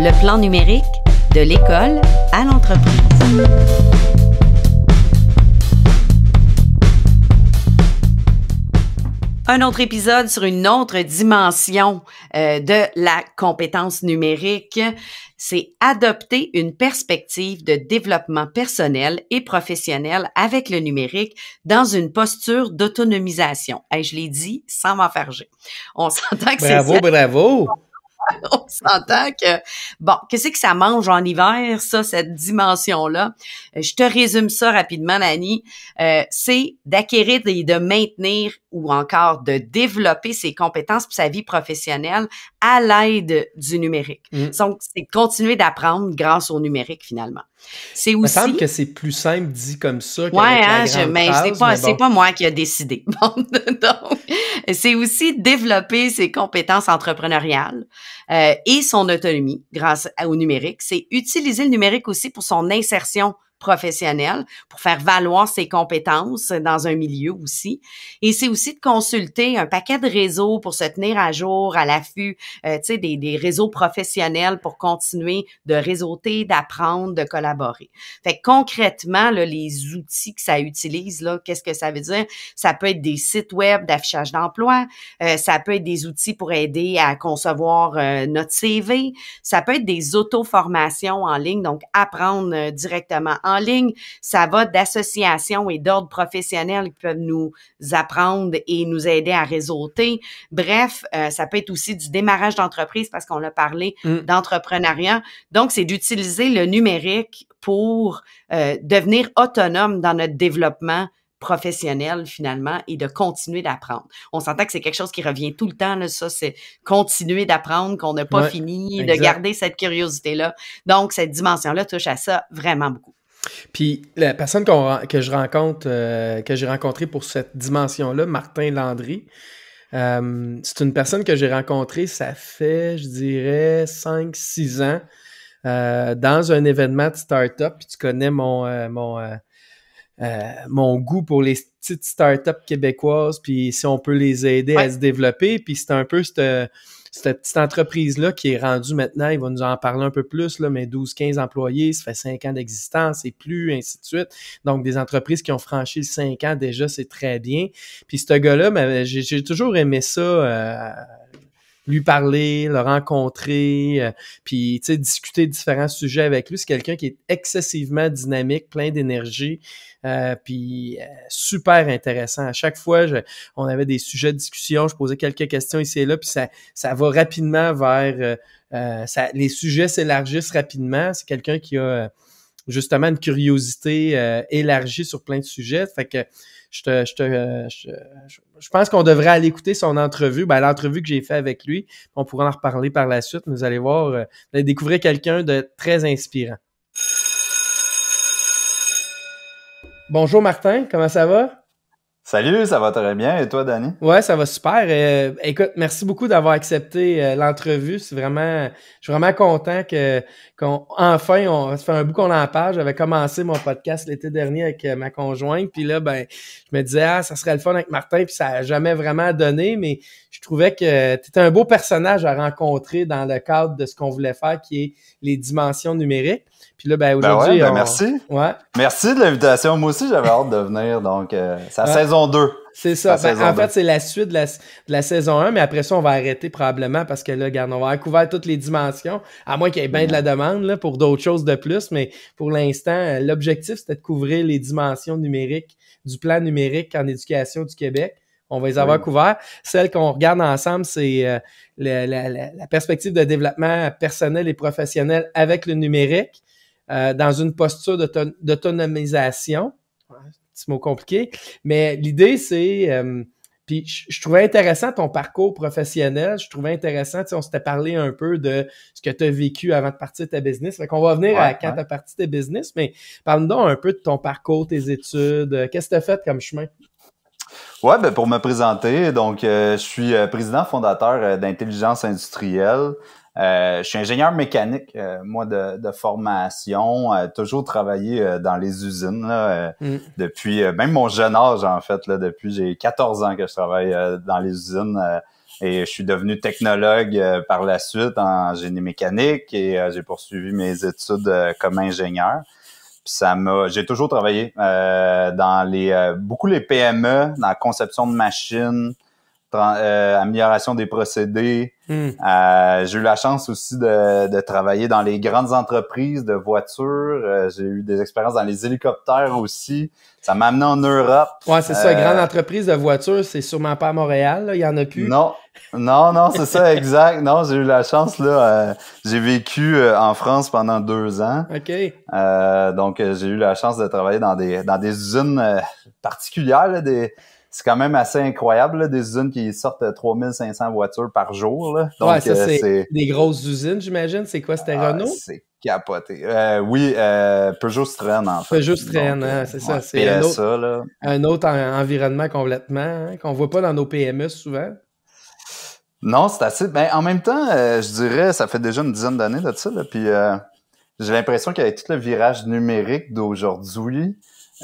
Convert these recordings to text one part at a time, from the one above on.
le plan numérique de l'école à l'entreprise. Un autre épisode sur une autre dimension euh, de la compétence numérique, c'est adopter une perspective de développement personnel et professionnel avec le numérique dans une posture d'autonomisation. Et je l'ai dit sans m'enfarger. On s'entend que c'est... Bravo, bravo! on s'entend que, bon, qu'est-ce que ça mange en hiver, ça, cette dimension-là? Euh, je te résume ça rapidement, Annie. Euh, c'est d'acquérir et de maintenir ou encore de développer ses compétences pour sa vie professionnelle à l'aide du numérique. Mm. Donc, c'est continuer d'apprendre grâce au numérique finalement. C'est aussi. Il me semble que c'est plus simple dit comme ça. Oui, hein, mais c'est pas, pas moi qui a décidé. donc, c'est aussi développer ses compétences entrepreneuriales euh, et son autonomie grâce au numérique. C'est utiliser le numérique aussi pour son insertion professionnel pour faire valoir ses compétences dans un milieu aussi. Et c'est aussi de consulter un paquet de réseaux pour se tenir à jour, à l'affût, euh, tu sais, des, des, réseaux professionnels pour continuer de réseauter, d'apprendre, de collaborer. Fait que concrètement, là, les outils que ça utilise, là, qu'est-ce que ça veut dire? Ça peut être des sites web d'affichage d'emploi, euh, ça peut être des outils pour aider à concevoir euh, notre CV, ça peut être des auto-formations en ligne, donc apprendre directement en ligne, ça va d'associations et d'ordres professionnels qui peuvent nous apprendre et nous aider à réseauter. Bref, euh, ça peut être aussi du démarrage d'entreprise parce qu'on a parlé mm. d'entrepreneuriat. Donc, c'est d'utiliser le numérique pour euh, devenir autonome dans notre développement professionnel finalement et de continuer d'apprendre. On s'entend que c'est quelque chose qui revient tout le temps, là, ça, c'est continuer d'apprendre, qu'on n'a pas fini, de garder cette curiosité-là. Donc, cette dimension-là touche à ça vraiment beaucoup. Puis la personne que je rencontre, euh, que j'ai rencontrée pour cette dimension-là, Martin Landry, euh, c'est une personne que j'ai rencontrée, ça fait, je dirais, 5-6 ans, euh, dans un événement de start-up. Puis tu connais mon, mon, mon goût pour les petites start-up québécoises, puis si on peut les aider à se développer. Puis c'est un peu cette cette petite entreprise-là qui est rendue maintenant, il va nous en parler un peu plus, là, mais 12-15 employés, ça fait 5 ans d'existence et plus, ainsi de suite. Donc, des entreprises qui ont franchi 5 ans déjà, c'est très bien. Puis ce gars-là, ben, j'ai toujours aimé ça. Euh, lui parler, le rencontrer, euh, puis tu sais, discuter de différents sujets avec lui. C'est quelqu'un qui est excessivement dynamique, plein d'énergie, euh, puis euh, super intéressant. À chaque fois, je, on avait des sujets de discussion, je posais quelques questions ici et là, puis ça, ça va rapidement vers... les sujets s'élargissent rapidement. C'est quelqu'un qui a justement une curiosité élargie sur plein de sujets. Fait que je, te, euh, je, pense qu'on devrait aller écouter son entrevue, ben, l'entrevue que j'ai fait avec lui. On pourra en reparler par la suite. Nous allez voir, euh, vous allez découvrir quelqu'un de très inspirant. Bonjour Martin, comment ça va? Salut, ça va très bien. Et toi, Danny? Ouais, ça va super. Euh, écoute, merci beaucoup d'avoir accepté euh, l'entrevue. C'est vraiment, je suis vraiment content que qu'on enfin, on ça fait un bout qu'on en parle. J'avais commencé mon podcast l'été dernier avec euh, ma conjointe, puis là, ben, je me disais ah, ça serait le fun avec Martin, puis ça n'a jamais vraiment donné, mais je trouvais que tu étais un beau personnage à rencontrer dans le cadre de ce qu'on voulait faire, qui est les dimensions numériques. Puis là, ben, ben aujourd'hui, ben merci. Ouais. Merci de l'invitation. Moi aussi, j'avais hâte de venir. Donc, ça saison c'est ça. en fait, c'est la suite de la, saison 1, mais après ça, on va arrêter probablement parce que là, regarde, on va couvert toutes les dimensions, à moins qu'il y ait bien de la demande là, pour d'autres choses de plus. Mais pour l'instant, euh, l'objectif, c'était de couvrir les dimensions numériques du plan numérique en éducation du Québec. On va les avoir couvert couverts. Celle qu'on regarde ensemble, c'est euh, la, perspective de développement personnel et professionnel avec le numérique. Euh, dans une posture d'autonomisation petit mot compliqué. Mais l'idée, c'est. Euh, puis je, trouvais intéressant ton parcours professionnel. Je trouvais intéressant, tu sais, on s'était parlé un peu de ce que tu as vécu avant de partir de ta business. Fait qu'on va venir à quand tu as parti de business, mais parle-nous un peu de ton parcours, tes études. Euh, qu'est-ce que tu as fait comme chemin? Ouais, ben pour me présenter, donc euh, je suis président fondateur d'Intelligence industrielle. Euh, je suis ingénieur mécanique, euh, moi, de, formation, euh, toujours travaillé dans les usines là, mm. depuis même mon jeune âge, en fait, là, depuis j'ai 14 ans que je travaille dans les usines et je suis devenu technologue par la suite en génie mécanique et j'ai poursuivi mes études comme ingénieur. Puis ça m'a, j'ai toujours travaillé dans les beaucoup les PME, dans la conception de machines, euh, amélioration des procédés. Hmm. Euh, j'ai eu la chance aussi de, travailler dans les grandes entreprises de voitures. Euh, j'ai eu des expériences dans les hélicoptères aussi. Ça m'a amené en Europe. Ouais, c'est ça. Grande entreprise de voitures, c'est sûrement pas à Montréal. Il y en a plus. Non, non, non, c'est ça, exact. Non, j'ai eu la chance là. j'ai vécu en France pendant deux ans. Ok. donc j'ai eu la chance de travailler dans des dans des usines particulières, des c'est quand même assez incroyable, des usines qui sortent 3500 euh, voitures par jour. Donc, euh, c'est des grosses usines, j'imagine. C'est quoi? C'était ah, Renault? C'est capoté. Euh, oui, Peugeot Citroën, en fait. Peugeot Citroën, hein, c'est ça. c'est un autre, environnement complètement qu'on hein, qu'on voit pas dans nos PME souvent. Non, c'est assez. Ben, en même temps, je dirais, ça fait déjà une dizaine d'années de ça. Là, puis j'ai l'impression qu'avec tout le virage numérique d'aujourd'hui,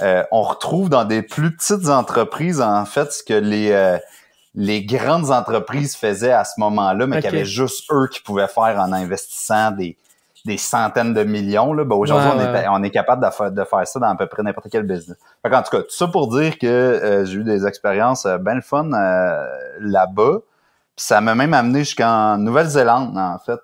euh, on retrouve dans des plus petites entreprises, en fait, ce que les, euh, les grandes entreprises faisaient à ce moment-là, mais qu'il y avait juste eux qui pouvaient faire en investissant des, des centaines de millions. Là. Ben, Aujourd'hui, on, est, on est capable de faire, de faire ça dans à peu près n'importe quel business. en tout cas, tout ça pour dire que euh, j'ai eu des expériences bien fun là-bas. ça m'a même amené jusqu'en Nouvelle-Zélande, en fait,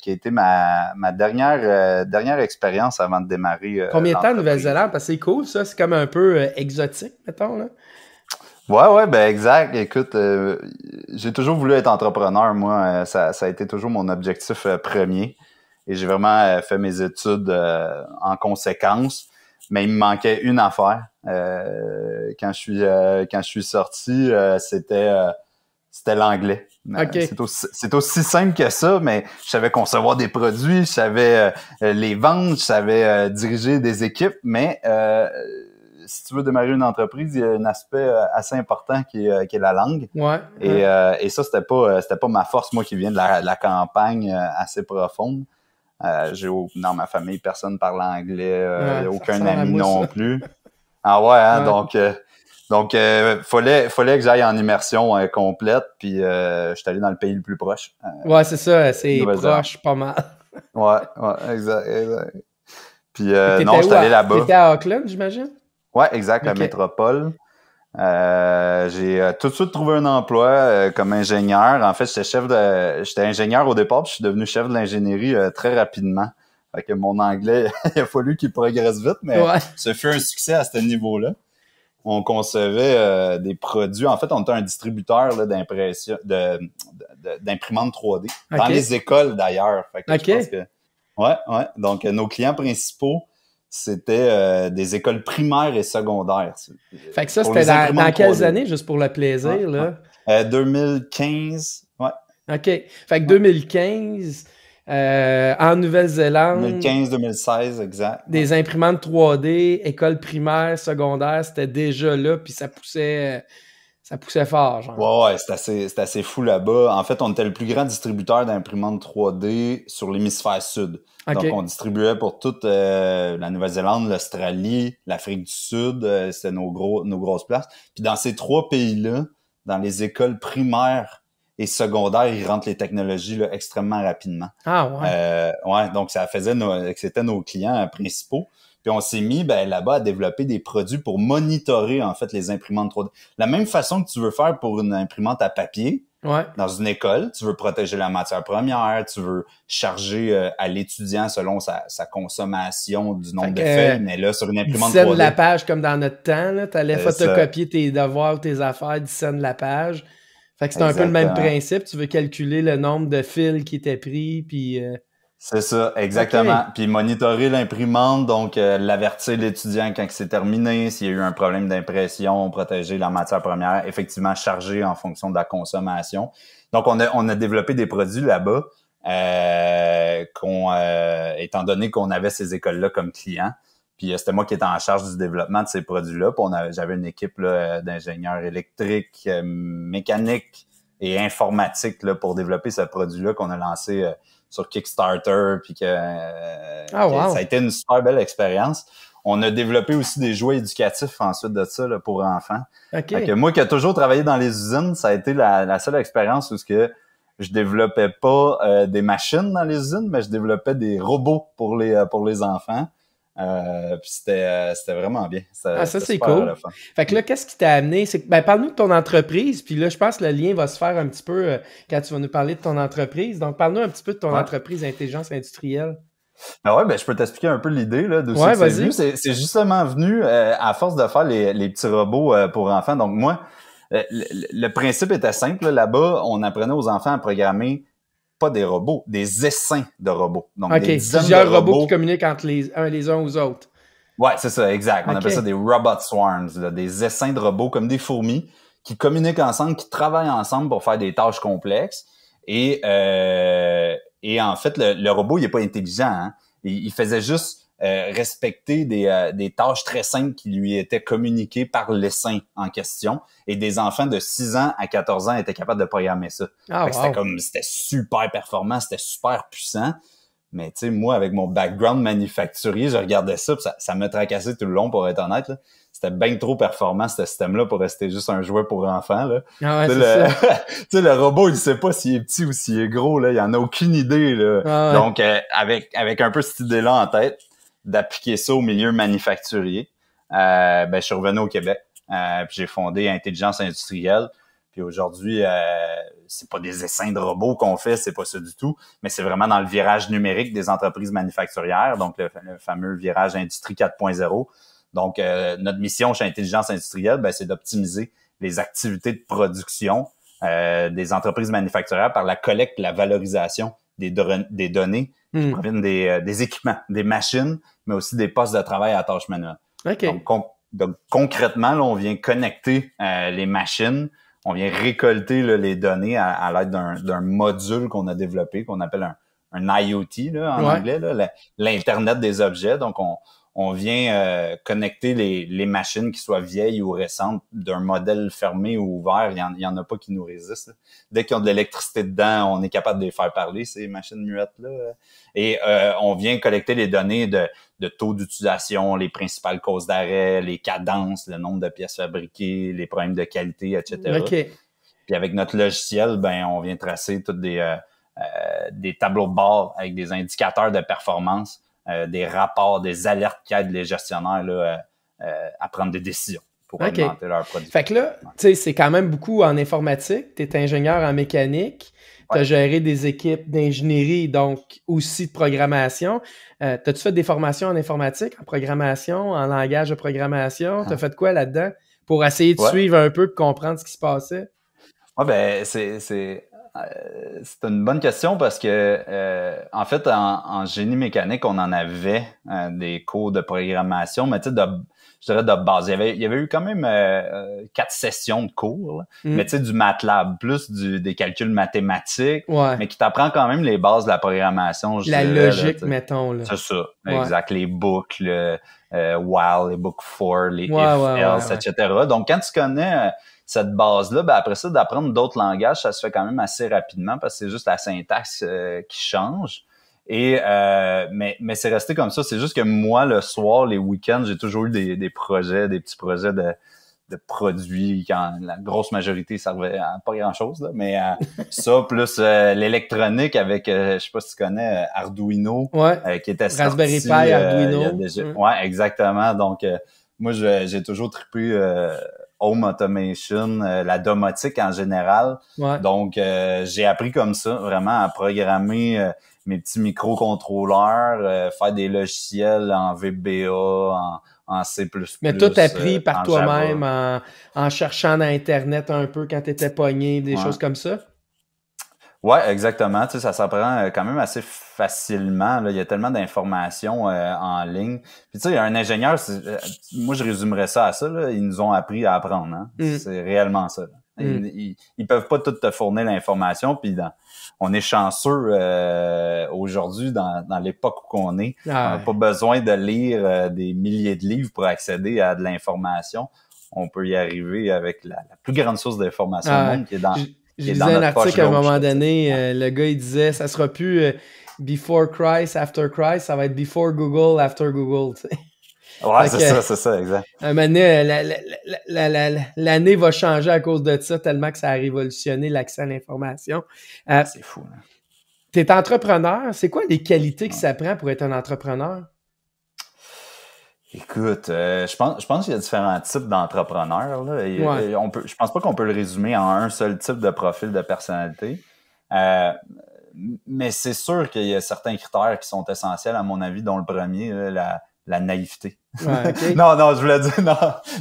qui a été ma, dernière, euh, dernière expérience avant de démarrer. Euh, Combien de temps Nouvelle-Zélande? Parce que c'est cool, ça. C'est comme un peu euh, exotique, mettons. Là. Ouais, ouais, ben exact. Écoute, j'ai toujours voulu être entrepreneur, moi. ça, a été toujours mon objectif premier. Et j'ai vraiment fait mes études en conséquence. Mais il me manquait une affaire. quand je suis quand je suis sorti, c'était c'était l'anglais. Euh, c'est aussi, simple que ça, mais je savais concevoir des produits, je savais euh, euh, les vendre, je savais diriger des équipes, mais si tu veux démarrer une entreprise, il y a un aspect assez important qui est, la langue. Et, ça, c'était pas, pas ma force, moi qui viens de la, campagne assez profonde. j'ai dans ma famille personne parle anglais, aucun ami non plus. Ah ouais. Hein, donc donc, euh, il fallait, que j'aille en immersion euh, complète, puis euh, je suis allé dans le pays le plus proche. ouais, c'est ça, c'est proche, pas mal. ouais, ouais, exact, Puis non, je suis allé là-bas. étais à Auckland, j'imagine? Ouais, exact, La à Métropole. j'ai tout de suite trouvé un emploi comme ingénieur. En fait, j'étais chef de, j'étais ingénieur au départ, puis je suis devenu chef de l'ingénierie très rapidement. Fait que mon anglais, il a fallu qu'il progresse vite, mais ça ce fut un succès à ce niveau-là on concevait euh, des produits. En fait, on était un distributeur d'imprimantes 3D dans les écoles d'ailleurs. OK. Que... ouais, Donc, nos clients principaux, c'était euh, des écoles primaires et secondaires. Euh, fait que ça, c'était dans, quelles années, juste pour le plaisir? 2015, ouais. OK. Fait que 2015, euh, en Nouvelle-Zélande. 2015-2016, exact. Des imprimantes 3D, écoles primaires, secondaires, c'était déjà là, puis ça poussait, euh, ça poussait fort. Genre. Ouais, c'est assez, assez, fou là-bas. En fait, on était le plus grand distributeur d'imprimantes 3D sur l'hémisphère sud. Donc, on distribuait pour toute euh, la Nouvelle-Zélande, l'Australie, l'Afrique du Sud, c'était nos, gros, nos grosses places. Puis dans ces trois pays-là, dans les écoles primaires et secondaire, ils rentrent les technologies là, extrêmement rapidement. Ah ouais. Euh, ouais, donc ça faisait que c'était nos clients euh, principaux. Puis on s'est mis ben, là-bas à développer des produits pour monitorer en fait les imprimantes 3D. La même façon que tu veux faire pour une imprimante à papier, Ouais. Dans une école, tu veux protéger la matière première, tu veux charger euh, à l'étudiant selon sa, consommation du nombre de feuilles, mais là, sur une imprimante 3D... sènes la page comme dans notre temps, tu allais photocopier tes devoirs ou tes affaires, tu de la page, fait que c'est un peu le même principe. Tu veux calculer le nombre de fils qui étaient pris, puis. Euh, c'est ça, exactement. Puis monitorer l'imprimante, donc euh, l'avertir l'étudiant quand c'est terminé, s'il y a eu un problème d'impression, protéger la matière première, effectivement charger en fonction de la consommation. Donc on a, on a développé des produits là-bas, euh, étant donné qu'on avait ces écoles-là comme clients. Puis euh, c'était moi qui étais en charge du développement de ces produits-là. Puis j'avais une équipe d'ingénieurs électriques, euh, mécaniques et informatiques là, pour développer ce produit-là qu'on a lancé euh, sur Kickstarter. Puis que, ah, ça a été une super belle expérience. On a développé aussi des jouets éducatifs ensuite de ça pour enfants. moi qui ai toujours travaillé dans les usines, ça a été la, seule expérience où ce que je développais pas des machines dans les usines, mais je développais des robots pour les pour les enfants. Euh, euh, c'était, vraiment bien. Ça, ah, ça, c'est cool. Fait que là, qu'est-ce qui t'a amené? ben, parle-nous de ton entreprise. Puis là, je pense que le lien va se faire un petit peu euh, quand tu vas nous parler de ton entreprise. Donc, parle-nous un petit peu de ton entreprise Intelligence industrielle. Ben ouais, ben, je peux t'expliquer un peu l'idée là, de ouais, c'est C'est, justement venu à force de faire les, petits robots pour enfants. Donc, moi, le, principe était simple. Là-bas, on apprenait aux enfants à programmer pas des robots, des essaims de robots. Donc, des plusieurs robots, qui communiquent entre les, les uns aux autres. Ouais, c'est ça, exact. On appelle ça des robot swarms, des essaims de robots comme des fourmis qui communiquent ensemble, qui travaillent ensemble pour faire des tâches complexes. Et, euh, et en fait, le, robot, il n'est pas intelligent. Hein. il, faisait juste euh, respecter des, euh, des, tâches très simples qui lui étaient communiquées par les saints en question. Et des enfants de 6 ans à 14 ans étaient capables de programmer ça. Ah, c'était comme c'était super performant, c'était super puissant. Mais tu sais, moi, avec mon background manufacturier, je regardais ça, ça, me tracassait tout le long, pour être honnête. c'était bien trop performant ce système-là pour rester juste un jouet pour enfants. Ah tu sais, le... robot, il sait pas s'il est petit ou s'il est gros, là. il en a aucune idée. Là. Ah Donc, euh, avec, avec un peu cette idée-là en tête, d'appliquer ça au milieu manufacturier. Euh, ben, je suis revenu au Québec, euh, puis j'ai fondé Intelligence industrielle. Puis aujourd'hui, euh, c'est pas des essais de robots qu'on fait, c'est pas ça du tout, mais c'est vraiment dans le virage numérique des entreprises manufacturières, donc le, fameux virage industrie 4.0. Donc, euh, notre mission chez Intelligence industrielle, ben, c'est d'optimiser les activités de production euh, des entreprises manufacturières par la collecte, la valorisation des, données qui hmm. proviennent euh, des, équipements, des machines, mais aussi des postes de travail à tâche manuelle. Donc, concrètement, on vient connecter euh, les machines, on vient récolter les données à, l'aide d'un module qu'on a développé, qu'on appelle un, un IoT en anglais, l'Internet des objets. Donc, on, on vient euh, connecter les, machines, qui soient vieilles ou récentes, d'un modèle fermé ou ouvert. Il n'y en, en, a pas qui nous résistent. Dès qu'ils ont de l'électricité dedans, on est capable de les faire parler, ces machines muettes-là. Et euh, on vient collecter les données de, taux d'utilisation, les principales causes d'arrêt, les cadences, le nombre de pièces fabriquées, les problèmes de qualité, etc. Puis avec notre logiciel, ben, on vient tracer toutes des, euh, des tableaux de bord avec des indicateurs de performance euh, des rapports, des alertes qui aident les gestionnaires là, euh, euh, à prendre des décisions pour augmenter leurs produits. Fait que là, sais, c'est quand même beaucoup en informatique. Tu es ingénieur en mécanique. Tu as géré des équipes d'ingénierie, donc aussi de programmation. Euh, T'as-tu fait des formations en informatique, en programmation, en langage de programmation? T'as as ah. fait quoi là-dedans pour essayer de suivre un peu et comprendre ce qui se passait? Oui, ah, ben, c'est euh, c'est une bonne question parce que, euh, en fait, en, génie mécanique, on en avait euh, des cours de programmation, mais tu sais, je dirais de base. Il y avait, eu quand même quatre sessions de cours, mm. mais tu sais, du MATLAB, plus des calculs mathématiques, mais qui t'apprend quand même les bases de la programmation. la logique, mettons. Là. C'est ça, exact. Les boucles, euh, WoW, les Book 4, les If, Else, etc. Donc, quand tu connais euh, cette base-là, ben après ça, d'apprendre d'autres langages, ça se fait quand même assez rapidement parce que c'est juste la syntaxe euh, qui change. Et euh, mais, mais c'est resté comme ça. C'est juste que moi, le soir, les week-ends, j'ai toujours eu des, des projets, des petits projets de, de produits quand la grosse majorité servait à pas grand chose mais euh, ça plus euh, l'électronique avec euh, je sais pas si tu connais euh, Arduino qui était Raspberry Pi Arduino ouais. exactement donc moi j'ai toujours trippé home automation la domotique en général donc j'ai appris comme ça vraiment à programmer mes petits microcontrôleurs faire des logiciels en VBA en en C++. Mais tout appris euh, par toi-même en, cherchant dans Internet un peu quand tu étais pogné, des choses comme ça? Oui, exactement. ça s'apprend euh, quand même assez facilement. Il y a tellement d'informations euh, en ligne. Puis tu sais, un ingénieur, moi je résumerais ça à ça. Ils nous ont appris à apprendre. Hein. Mm. C'est réellement ça. Mm. Ils, peuvent pas tout te fournir l'information. Puis dans, on est chanceux euh, aujourd'hui dans, l'époque où ah on est. On n'a pas besoin de lire euh, des milliers de livres pour accéder à de l'information. On peut y arriver avec la, plus grande source d'information ah qui est dans. un article à un moment donné, euh, le gars il disait ça sera plus before Christ, after Christ, ça va être before Google, after Google. Ouais, c'est ça, c'est ça, exact. l'année va changer à cause de ça tellement que ça a révolutionné l'accès à l'information. Euh, c'est fou. Hein. Tu es entrepreneur. C'est quoi les qualités que ça prend pour être un entrepreneur? Écoute, euh, je pense, je pense qu'il y a différents types d'entrepreneurs. Je ne On peut, je pense pas qu'on peut le résumer en un seul type de profil de personnalité. Euh, mais c'est sûr qu'il y a certains critères qui sont essentiels, à mon avis, dont le premier, la, la naïveté. non, non, je voulais dire, non,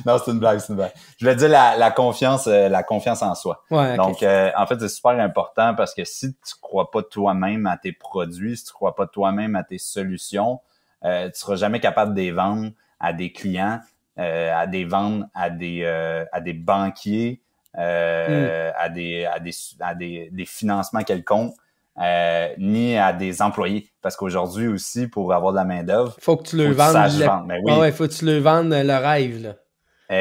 non, c'est une blague, c'est une blague. Je voulais dire la, confiance, euh, la confiance en soi. Donc, euh, en fait, c'est super important parce que si tu crois pas toi-même à tes produits, si tu crois pas toi-même à tes solutions, euh, tu seras jamais capable de les vendre à des clients, euh, à des vendre à des, à des banquiers, mm. à des, à des, à des, des financements quelconques. Euh, ni à des employés. Parce qu'aujourd'hui aussi, pour avoir de la main-d'œuvre, faut que tu le vendes. faut que tu ben ah le vendes le rêve. Là.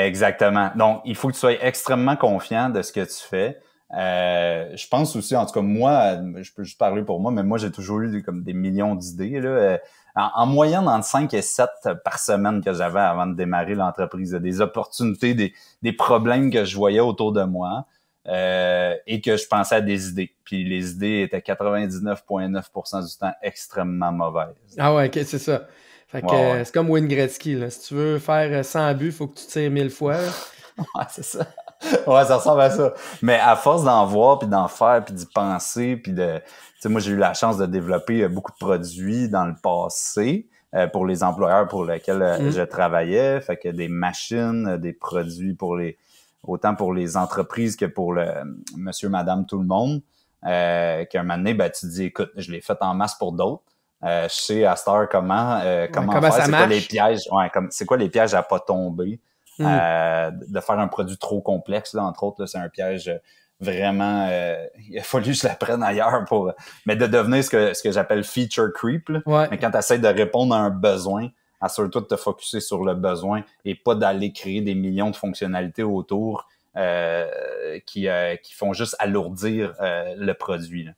Exactement. Donc, il faut que tu sois extrêmement confiant de ce que tu fais. Euh, je pense aussi, en tout cas, moi, je peux juste parler pour moi, mais moi, j'ai toujours eu comme des millions d'idées. Là. Euh, en, moyenne, entre 5 et 7 par semaine que j'avais avant de démarrer l'entreprise, des opportunités, des problèmes que je voyais autour de moi. Euh, et que je pensais à des idées. Puis les idées étaient 99,9% du temps extrêmement mauvaises. Ah ouais, c'est ça. Fait que euh, c'est comme Wayne Gretzky, là. Si tu veux faire 100 euh, buts, il faut que tu tires 1000 fois. ouais, c'est ça. Ouais, ça ressemble à ça. Mais à force d'en voir, puis d'en faire, puis d'y penser, puis de... Tu sais, moi, j'ai eu la chance de développer beaucoup de produits dans le passé pour les employeurs pour lesquels mm. je travaillais. Fait que des machines, des produits pour les autant pour les entreprises que pour le monsieur, madame, tout le monde. Euh, un moment donné, ben, tu dis, écoute, je l'ai fait en masse pour d'autres. Euh, je sais à ce comment, euh, comment, comment faire, c'est quoi les pièges, ouais, comme, c'est quoi les pièges à pas tomber, hmm. euh, de faire un produit trop complexe, entre autres, c'est un piège vraiment, il a fallu que je l'apprenne ailleurs pour, mais de devenir ce que, ce que j'appelle feature creep, mais quand tu essaies de répondre à un besoin, Assure-toi de te focusser sur le besoin et pas d'aller créer des millions de fonctionnalités autour euh, qui, euh, qui font juste alourdir euh, le produit.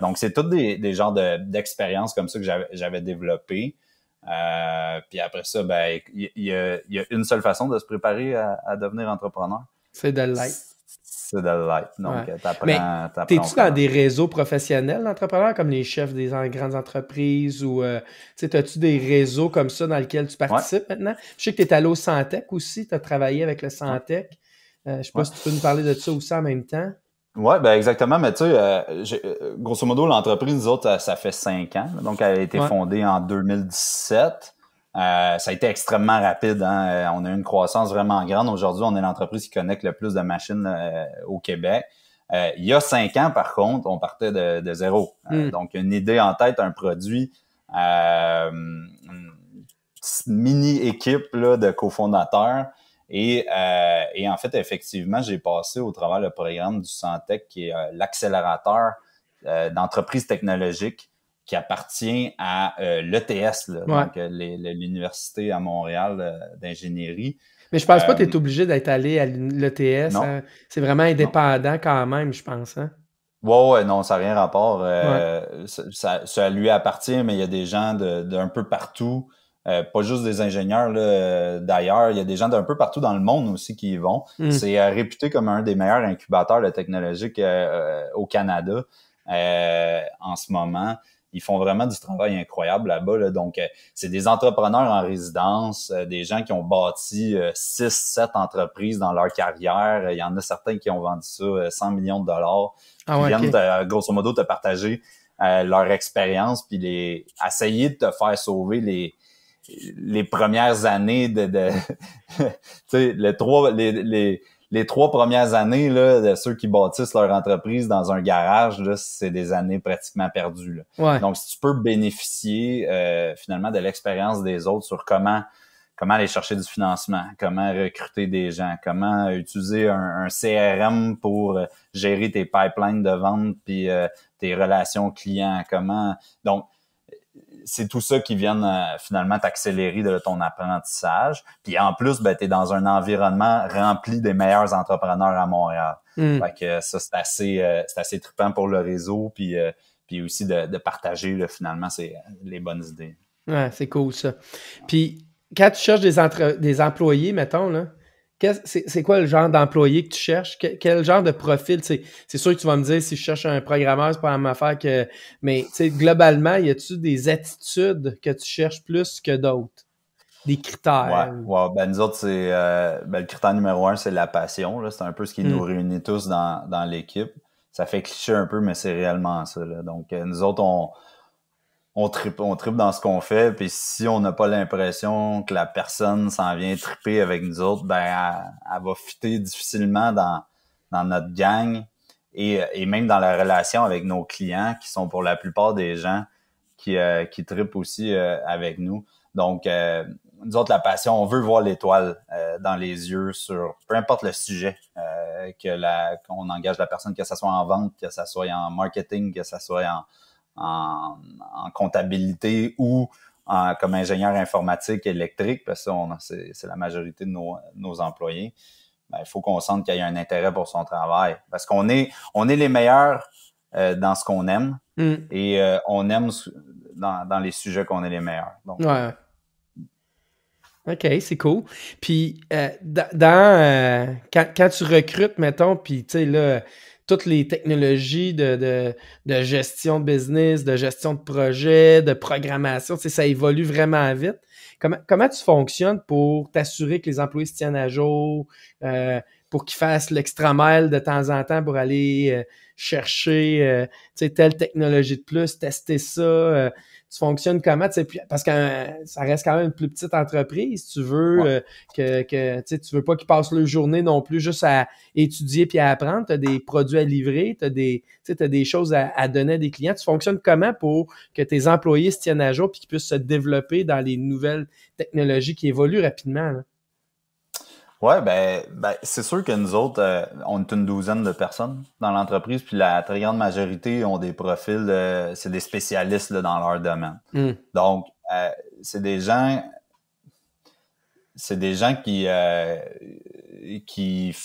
Donc, c'est tous des, des genres d'expériences comme ça que j'avais développées. puis après ça, ben, il y, a, une seule façon de se préparer à, à devenir entrepreneur. C'est de l'être. C'est de Donc, euh, T'es-tu dans des réseaux professionnels d'entrepreneurs, comme les chefs des grandes entreprises ou, tas euh, tu tu des réseaux comme ça dans lesquels tu participes maintenant? Je sais que tu es allé au Santec aussi, tu as travaillé avec le Santec. Euh, je ne sais pas si tu peux nous parler de ça aussi en même temps. Oui, ben exactement. Mais tu sais, grosso modo, l'entreprise, nous autres, ça fait cinq ans. Donc, elle a été fondée en 2017. Euh, ça a été extrêmement rapide. Hein. Euh, on a eu une croissance vraiment grande. Aujourd'hui, on est l'entreprise qui connecte le plus de machines euh, au Québec. il y a cinq ans, par contre, on partait de, zéro. Hmm. donc, une idée en tête, un produit, une mini-équipe de cofondateurs. Et, et, en fait, effectivement, j'ai passé au travers le programme du Santec, qui est l'accélérateur d'entreprises technologiques qui appartient à euh, l'ETS, donc euh, l'université à Montréal euh, d'ingénierie. Mais je pense pas que tu es obligé d'être allé à l'ETS. Hein. C'est vraiment indépendant quand même, je pense. Hein? Ouais, ouais, non, ça n'a rien à voir. ça, lui appartient, mais il y a des gens d'un peu partout, pas juste des ingénieurs d'ailleurs, il y a des gens d'un peu partout dans le monde aussi qui y vont. Hmm. C'est réputé comme un des meilleurs incubateurs technologiques au Canada en ce moment. Ils font vraiment du travail incroyable là-bas. Donc, euh, c'est des entrepreneurs en résidence, euh, des gens qui ont bâti 6, euh, 7 entreprises dans leur carrière. Il y en a certains qui ont vendu ça 100 millions de dollars. Ah ils viennent, grosso modo, te partager leur expérience, puis les, essayer de te faire sauver les, les premières années de... de les trois... les les trois premières années là, de ceux qui bâtissent leur entreprise dans un garage, c'est des années pratiquement perdues. Donc, si tu peux bénéficier euh, finalement de l'expérience des autres sur comment comment aller chercher du financement, comment recruter des gens, comment utiliser un, CRM pour euh, gérer tes pipelines de vente puis euh, tes relations clients, comment donc c'est tout ça qui vient euh, finalement t'accélérer de ton apprentissage. Puis en plus, ben, tu es dans un environnement rempli des meilleurs entrepreneurs à Montréal. Mm. que ça, c'est assez, euh, assez trippant pour le réseau, puis, euh, puis aussi de, partager finalement c'est, les bonnes idées. Ouais, c'est cool ça. Puis quand tu cherches des, des employés, mettons, là, c'est quoi le genre d'employé que tu cherches? quel genre de profil? C'est sûr que tu vas me dire si je cherche un programmeur, c'est pas la même affaire que. Mais globalement, y a-tu des attitudes que tu cherches plus que d'autres? Des critères? Ouais, ben, nous autres, c'est euh, ben, le critère numéro un, c'est la passion. C'est un peu ce qui nous hmm. réunit tous dans, l'équipe. Ça fait cliché un peu, mais c'est réellement ça. Donc, euh, nous autres, on on tripe, on dans ce qu'on fait, puis si on n'a pas l'impression que la personne s'en vient triper avec nous autres, ben elle, va fitter difficilement dans, notre gang et, même dans la relation avec nos clients qui sont pour la plupart des gens qui, euh, tripent aussi euh, avec nous. Donc, euh, nous autres, la passion, on veut voir l'étoile dans les yeux sur peu importe le sujet que qu'on engage la personne, que ce soit en vente, que ce soit en marketing, que ce soit en en, comptabilité ou comme ingénieur informatique électrique, parce que c'est la majorité de nos, employés, ben, il faut qu'on sente qu'il y a un intérêt pour son travail. Parce qu'on est, on est les meilleurs euh, dans ce qu'on aime mm. et euh, on aime dans, les sujets qu'on est les meilleurs. Donc, ouais. OK, c'est cool. Puis, euh, dans, quand, quand, tu recrutes, mettons, puis, tu sais, là, toutes les technologies de, de, de, gestion de business, de gestion de projet, de programmation, tu ça évolue vraiment vite. Comment, comment tu fonctionnes pour t'assurer que les employés se tiennent à jour, euh, pour qu'ils fassent l'extra mile de temps en temps pour aller euh, chercher euh, telle technologie de plus, tester ça? tu fonctionnes comment? Parce que euh, ça reste quand même une plus petite entreprise. Tu veux euh, que, tu veux pas qu'ils passent leur journée non plus juste à étudier puis à apprendre. Tu as des produits à livrer, tu as, des, des choses à, donner à des clients. Tu fonctionnes comment pour que tes employés se tiennent à jour puis qu'ils puissent se développer dans les nouvelles technologies qui évoluent rapidement? Là? Oui, ben, ben c'est sûr que nous autres, euh, on est une douzaine de personnes dans l'entreprise, puis la très grande majorité ont des profils, c'est des spécialistes dans leur domaine. Hmm. Donc, euh, c'est des gens, c'est des gens qui, euh, qui,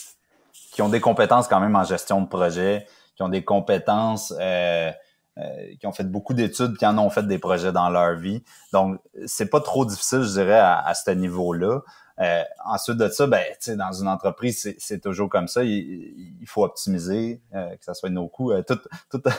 ont des compétences quand même en gestion de projet, qui ont des compétences, qui ont fait beaucoup d'études, qui en ont fait des projets dans leur vie. Donc, c'est pas trop difficile, je dirais, à ce niveau-là. Euh, ensuite de ça, ben, dans une entreprise, c'est toujours comme ça. Il, faut optimiser, euh, que ça soit nos coûts. Euh, tout, tout, tout,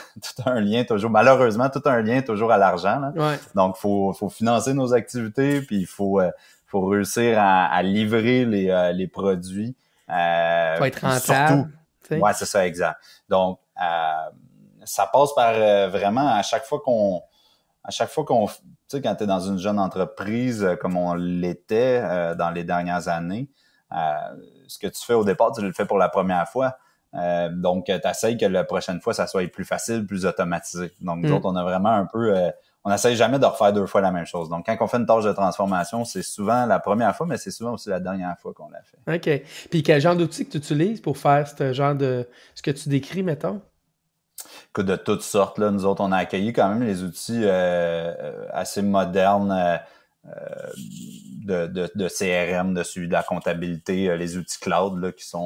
un lien toujours, malheureusement, tout un lien toujours à l'argent. Donc, faut, faut financer nos activités, puis il faut, faut réussir à, livrer les, les produits. Euh, faut être rentable. Surtout, ouais, c'est ça, exact. Donc, ça passe par vraiment à chaque fois qu'on à chaque fois qu'on, tu sais, quand tu es dans une jeune entreprise euh, comme on l'était euh, dans les dernières années, euh, ce que tu fais au départ, tu le fais pour la première fois. donc, tu essaies que la prochaine fois, ça soit plus facile, plus automatisé. Donc, nous mm. autres, on a vraiment un peu... on n'essaye jamais de refaire deux fois la même chose. Donc, quand on fait une tâche de transformation, c'est souvent la première fois, mais c'est souvent aussi la dernière fois qu'on l'a fait. OK. Puis, quel genre d'outils que tu utilises pour faire ce genre de... ce que tu décris, mettons? de toutes sortes. Là, nous autres, on a accueilli quand même les outils euh, euh, assez modernes euh, de, de, CRM, de suivi de la comptabilité, les outils cloud là, qui sont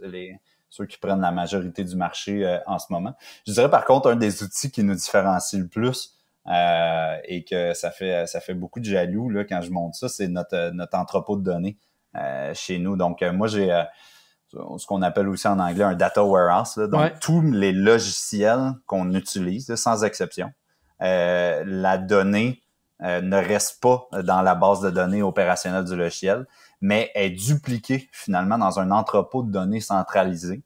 les, ceux qui prennent la majorité du marché en ce moment. Je dirais par contre, un des outils qui nous différencie le plus, et que ça fait ça fait beaucoup de jaloux là, quand je monte ça, c'est notre, notre entrepôt de données chez nous. Donc moi j'ai ce qu'on appelle aussi en anglais un data warehouse. donc, tous les logiciels qu'on utilise, sans exception, euh, la donnée euh, ne reste pas dans la base de données opérationnelle du logiciel, mais est dupliquée finalement dans un entrepôt de données centralisé.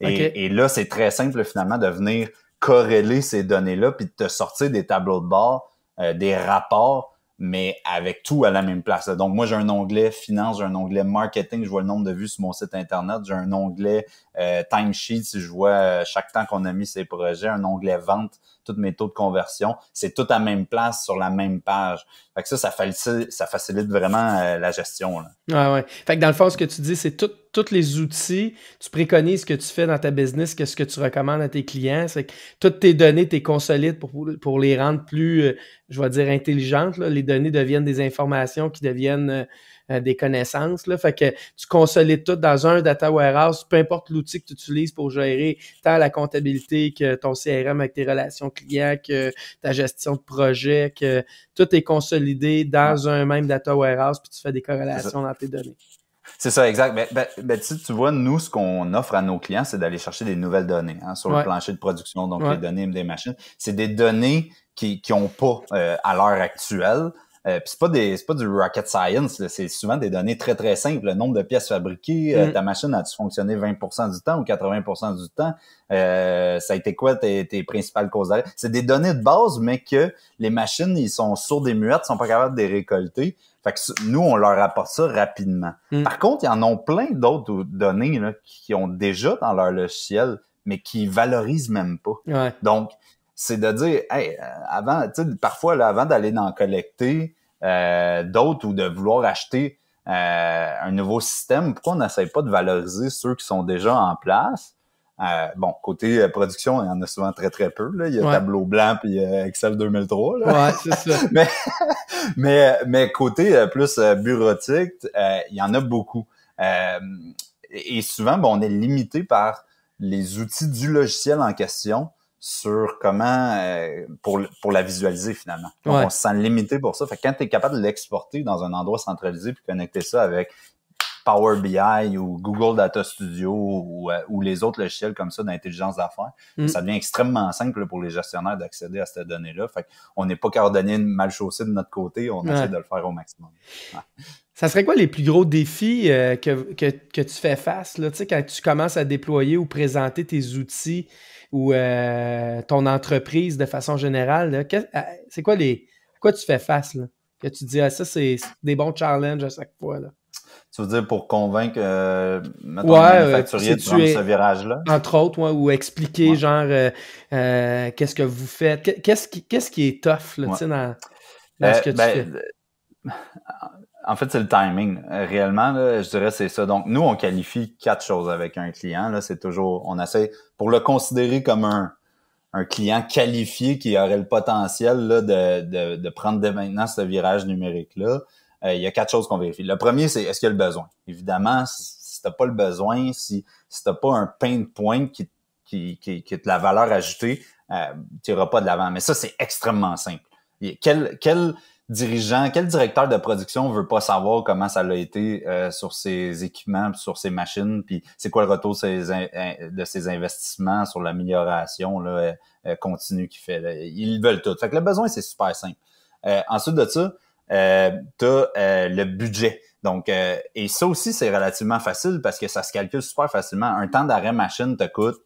Et, là, c'est très simple finalement de venir corréler ces données-là, puis de te sortir des tableaux de bord, euh, des rapports mais avec tout à la même place. Donc, moi, j'ai un onglet finance, j'ai un onglet marketing, je vois le nombre de vues sur mon site Internet, j'ai un onglet euh, timesheet, si je vois euh, chaque temps qu'on a mis ces projets, un onglet vente, toutes mes taux de conversion, c'est tout à même place sur la même page. Fait ça, ça facilite, vraiment euh, la gestion. Fait dans le fond, ce que tu dis, c'est tous les outils, tu préconises ce que tu fais dans ta business, ce que tu recommandes à tes clients, c'est que toutes tes données, tu les consolides pour, pour les rendre plus, je vais dire, intelligentes. Les données deviennent des informations qui deviennent euh, des connaissances. Là. Fait que tu consolides tout dans un data warehouse, peu importe l'outil que tu utilises pour gérer tant la comptabilité que ton CRM avec tes relations clients, que ta gestion de projet, que tout est consolidé dans un même data warehouse, puis tu fais des corrélations dans tes données. C'est ça, exact. Mais ben, ben, tu, vois, nous, ce qu'on offre à nos clients, c'est d'aller chercher des nouvelles données hein, sur le plancher de production, donc les données des machines. C'est des données qui n'ont pas euh, à l'heure actuelle. Euh, Puis c'est pas des, c'est pas du rocket science. C'est souvent des données très très simples. Le nombre de pièces fabriquées, euh, mm. ta machine a-tu fonctionné 20% du temps ou 80% du temps euh, Ça a été quoi tes, principales causes d'arrêt C'est des données de base, mais que les machines ils sont sourds des muettes, sont pas capables de les récolter. Fait que nous, on leur apporte ça rapidement. Mm. Par contre, ils en ont plein d'autres données là, qui ont déjà dans leur logiciel, mais qui valorisent même pas. Donc, c'est de dire, hey, euh, avant, parfois, avant d'aller en collecter euh, d'autres ou de vouloir acheter euh, un nouveau système, pourquoi on n'essaye pas de valoriser ceux qui sont déjà en place? bon, côté production, il y en a souvent très, très peu. Là. Il y a Tableau Blanc puis Excel 2003. Là. Ouais, c'est ça. mais, mais, côté plus bureautique, il y en a beaucoup. et souvent, on est limité par les outils du logiciel en question sur comment euh, pour, pour la visualiser finalement. on se sent limité pour ça. quand tu es capable de l'exporter dans un endroit centralisé puis connecter ça avec Power BI ou Google Data Studio euh, ou, les autres logiciels comme ça d'intelligence d'affaires, mm. ça devient extrêmement simple pour les gestionnaires d'accéder à cette donnée-là. Fait on n'est pas cordonnier mal chaussé de notre côté, on essaie de le faire au maximum. Ça serait quoi les plus gros défis euh, que, tu fais face là, quand tu commences à déployer ou présenter tes outils? ou euh, ton entreprise de façon générale, euh, c'est quoi les à quoi tu fais face là? Que tu dis ah, ça, c'est des bons challenges à chaque fois. Là. Tu veux dire pour convaincre euh, mettons, ouais, euh, ce virage-là? Entre autres, ou expliquer genre qu'est-ce que vous faites. Qu'est-ce qui, est tough là, dans, dans ce que tu ben, fais? En fait, c'est le timing. Euh, réellement, je dirais c'est ça. Donc, nous, on qualifie quatre choses avec un client. Là, c'est toujours, on essaie pour le considérer comme un, un client qualifié qui aurait le potentiel là, de, de, de, prendre dès maintenant ce virage numérique-là. Euh, il y a quatre choses qu'on vérifie. Le premier, c'est est-ce qu'il y a le besoin? Évidemment, si t'as pas le besoin, si, si t'as pas un pain de point qui, qui, qui, qui est de la valeur ajoutée, euh, tu n'iras pas de l'avant. Mais ça, c'est extrêmement simple. Quel, quel, dirigeant, quel directeur de production veut pas savoir comment ça l'a été euh, sur ses équipements, sur ses machines, puis c'est quoi le retour de ses, investissements sur l'amélioration là, euh, euh, continue qu'il fait. Ils veulent tout. Fait que le besoin, c'est super simple. ensuite de ça, euh, tu as le budget. Donc, et ça aussi, c'est relativement facile parce que ça se calcule super facilement. Un temps d'arrêt machine te coûte,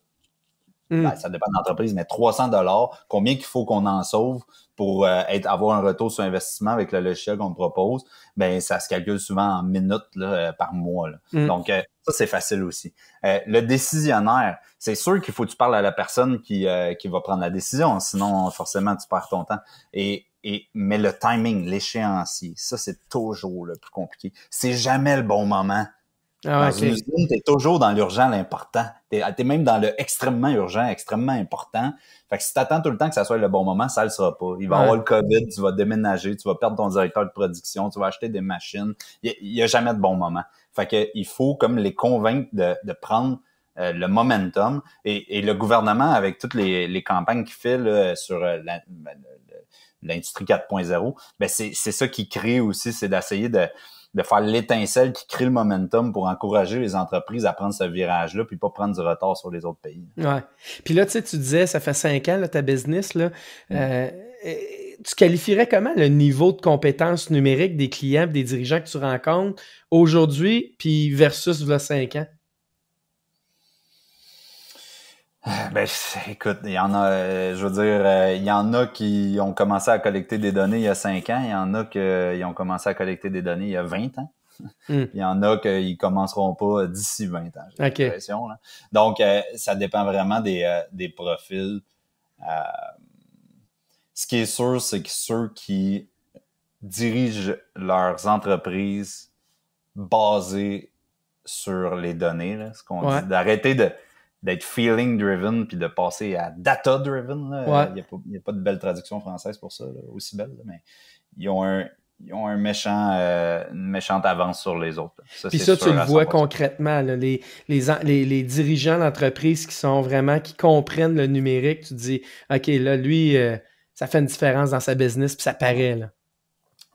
hmm. ben, ça dépend de l'entreprise, mais 300 dollars. Combien qu'il faut qu'on en sauve? pour euh, être, avoir un retour sur investissement avec le logiciel qu'on te propose, ben ça se calcule souvent en minutes euh, par mois. Mm. Donc, euh, ça, c'est facile aussi. le décisionnaire, c'est sûr qu'il faut que tu parles à la personne qui, qui va prendre la décision, sinon, forcément, tu perds ton temps. Et, et, mais le timing, l'échéancier, ça, c'est toujours le plus compliqué. C'est jamais le bon moment ah, que toujours dans l'urgent, l'important. Tu es, ah, même dans le extrêmement urgent, extrêmement important. Fait que si tu attends tout le temps que ça soit le bon moment, ça le sera pas. Il va y avoir le COVID, tu vas déménager, tu vas perdre ton directeur de production, tu vas acheter des machines. Il n'y a, jamais de bon moment. Fait que il faut comme les convaincre de, prendre euh, le momentum. Et, le gouvernement, avec toutes les, campagnes qu'il fait sur euh, ben, l'industrie 4.0, ben c'est ça qui crée aussi, c'est d'essayer de de faire l'étincelle qui crée le momentum pour encourager les entreprises à prendre ce virage-là, puis pas prendre du retard sur les autres pays. Ouais. Puis là, tu sais, tu disais, ça fait cinq ans, là, ta business, là, mm. euh, tu qualifierais comment le niveau de compétence numérique des clients, des dirigeants que tu rencontres aujourd'hui, puis versus là cinq ans? Ben, écoute, il y en a, euh, je veux dire, euh, il y en a qui ont commencé à collecter des données il y a 5 ans, il y en a qui ont commencé à collecter des données il y a 20 ans. Hmm. il y en a qui commenceront pas d'ici 20 ans, j'ai l'impression. Donc, euh, ça dépend vraiment des, profils. ce qui est sûr, c'est que ceux qui dirigent leurs entreprises basées sur les données, ce qu'on dit, d'arrêter de d'être feeling driven puis de passer à data driven. Il n'y a, pas de belle traduction française pour ça, aussi belle, mais ils ont un. méchant, euh, une méchante avance sur les autres. puis ça, tu le vois concrètement. les, les, dirigeants d'entreprise qui sont vraiment, qui comprennent le numérique, tu dis, OK, là, lui, euh, ça fait une différence dans sa business, puis ça paraît. Là.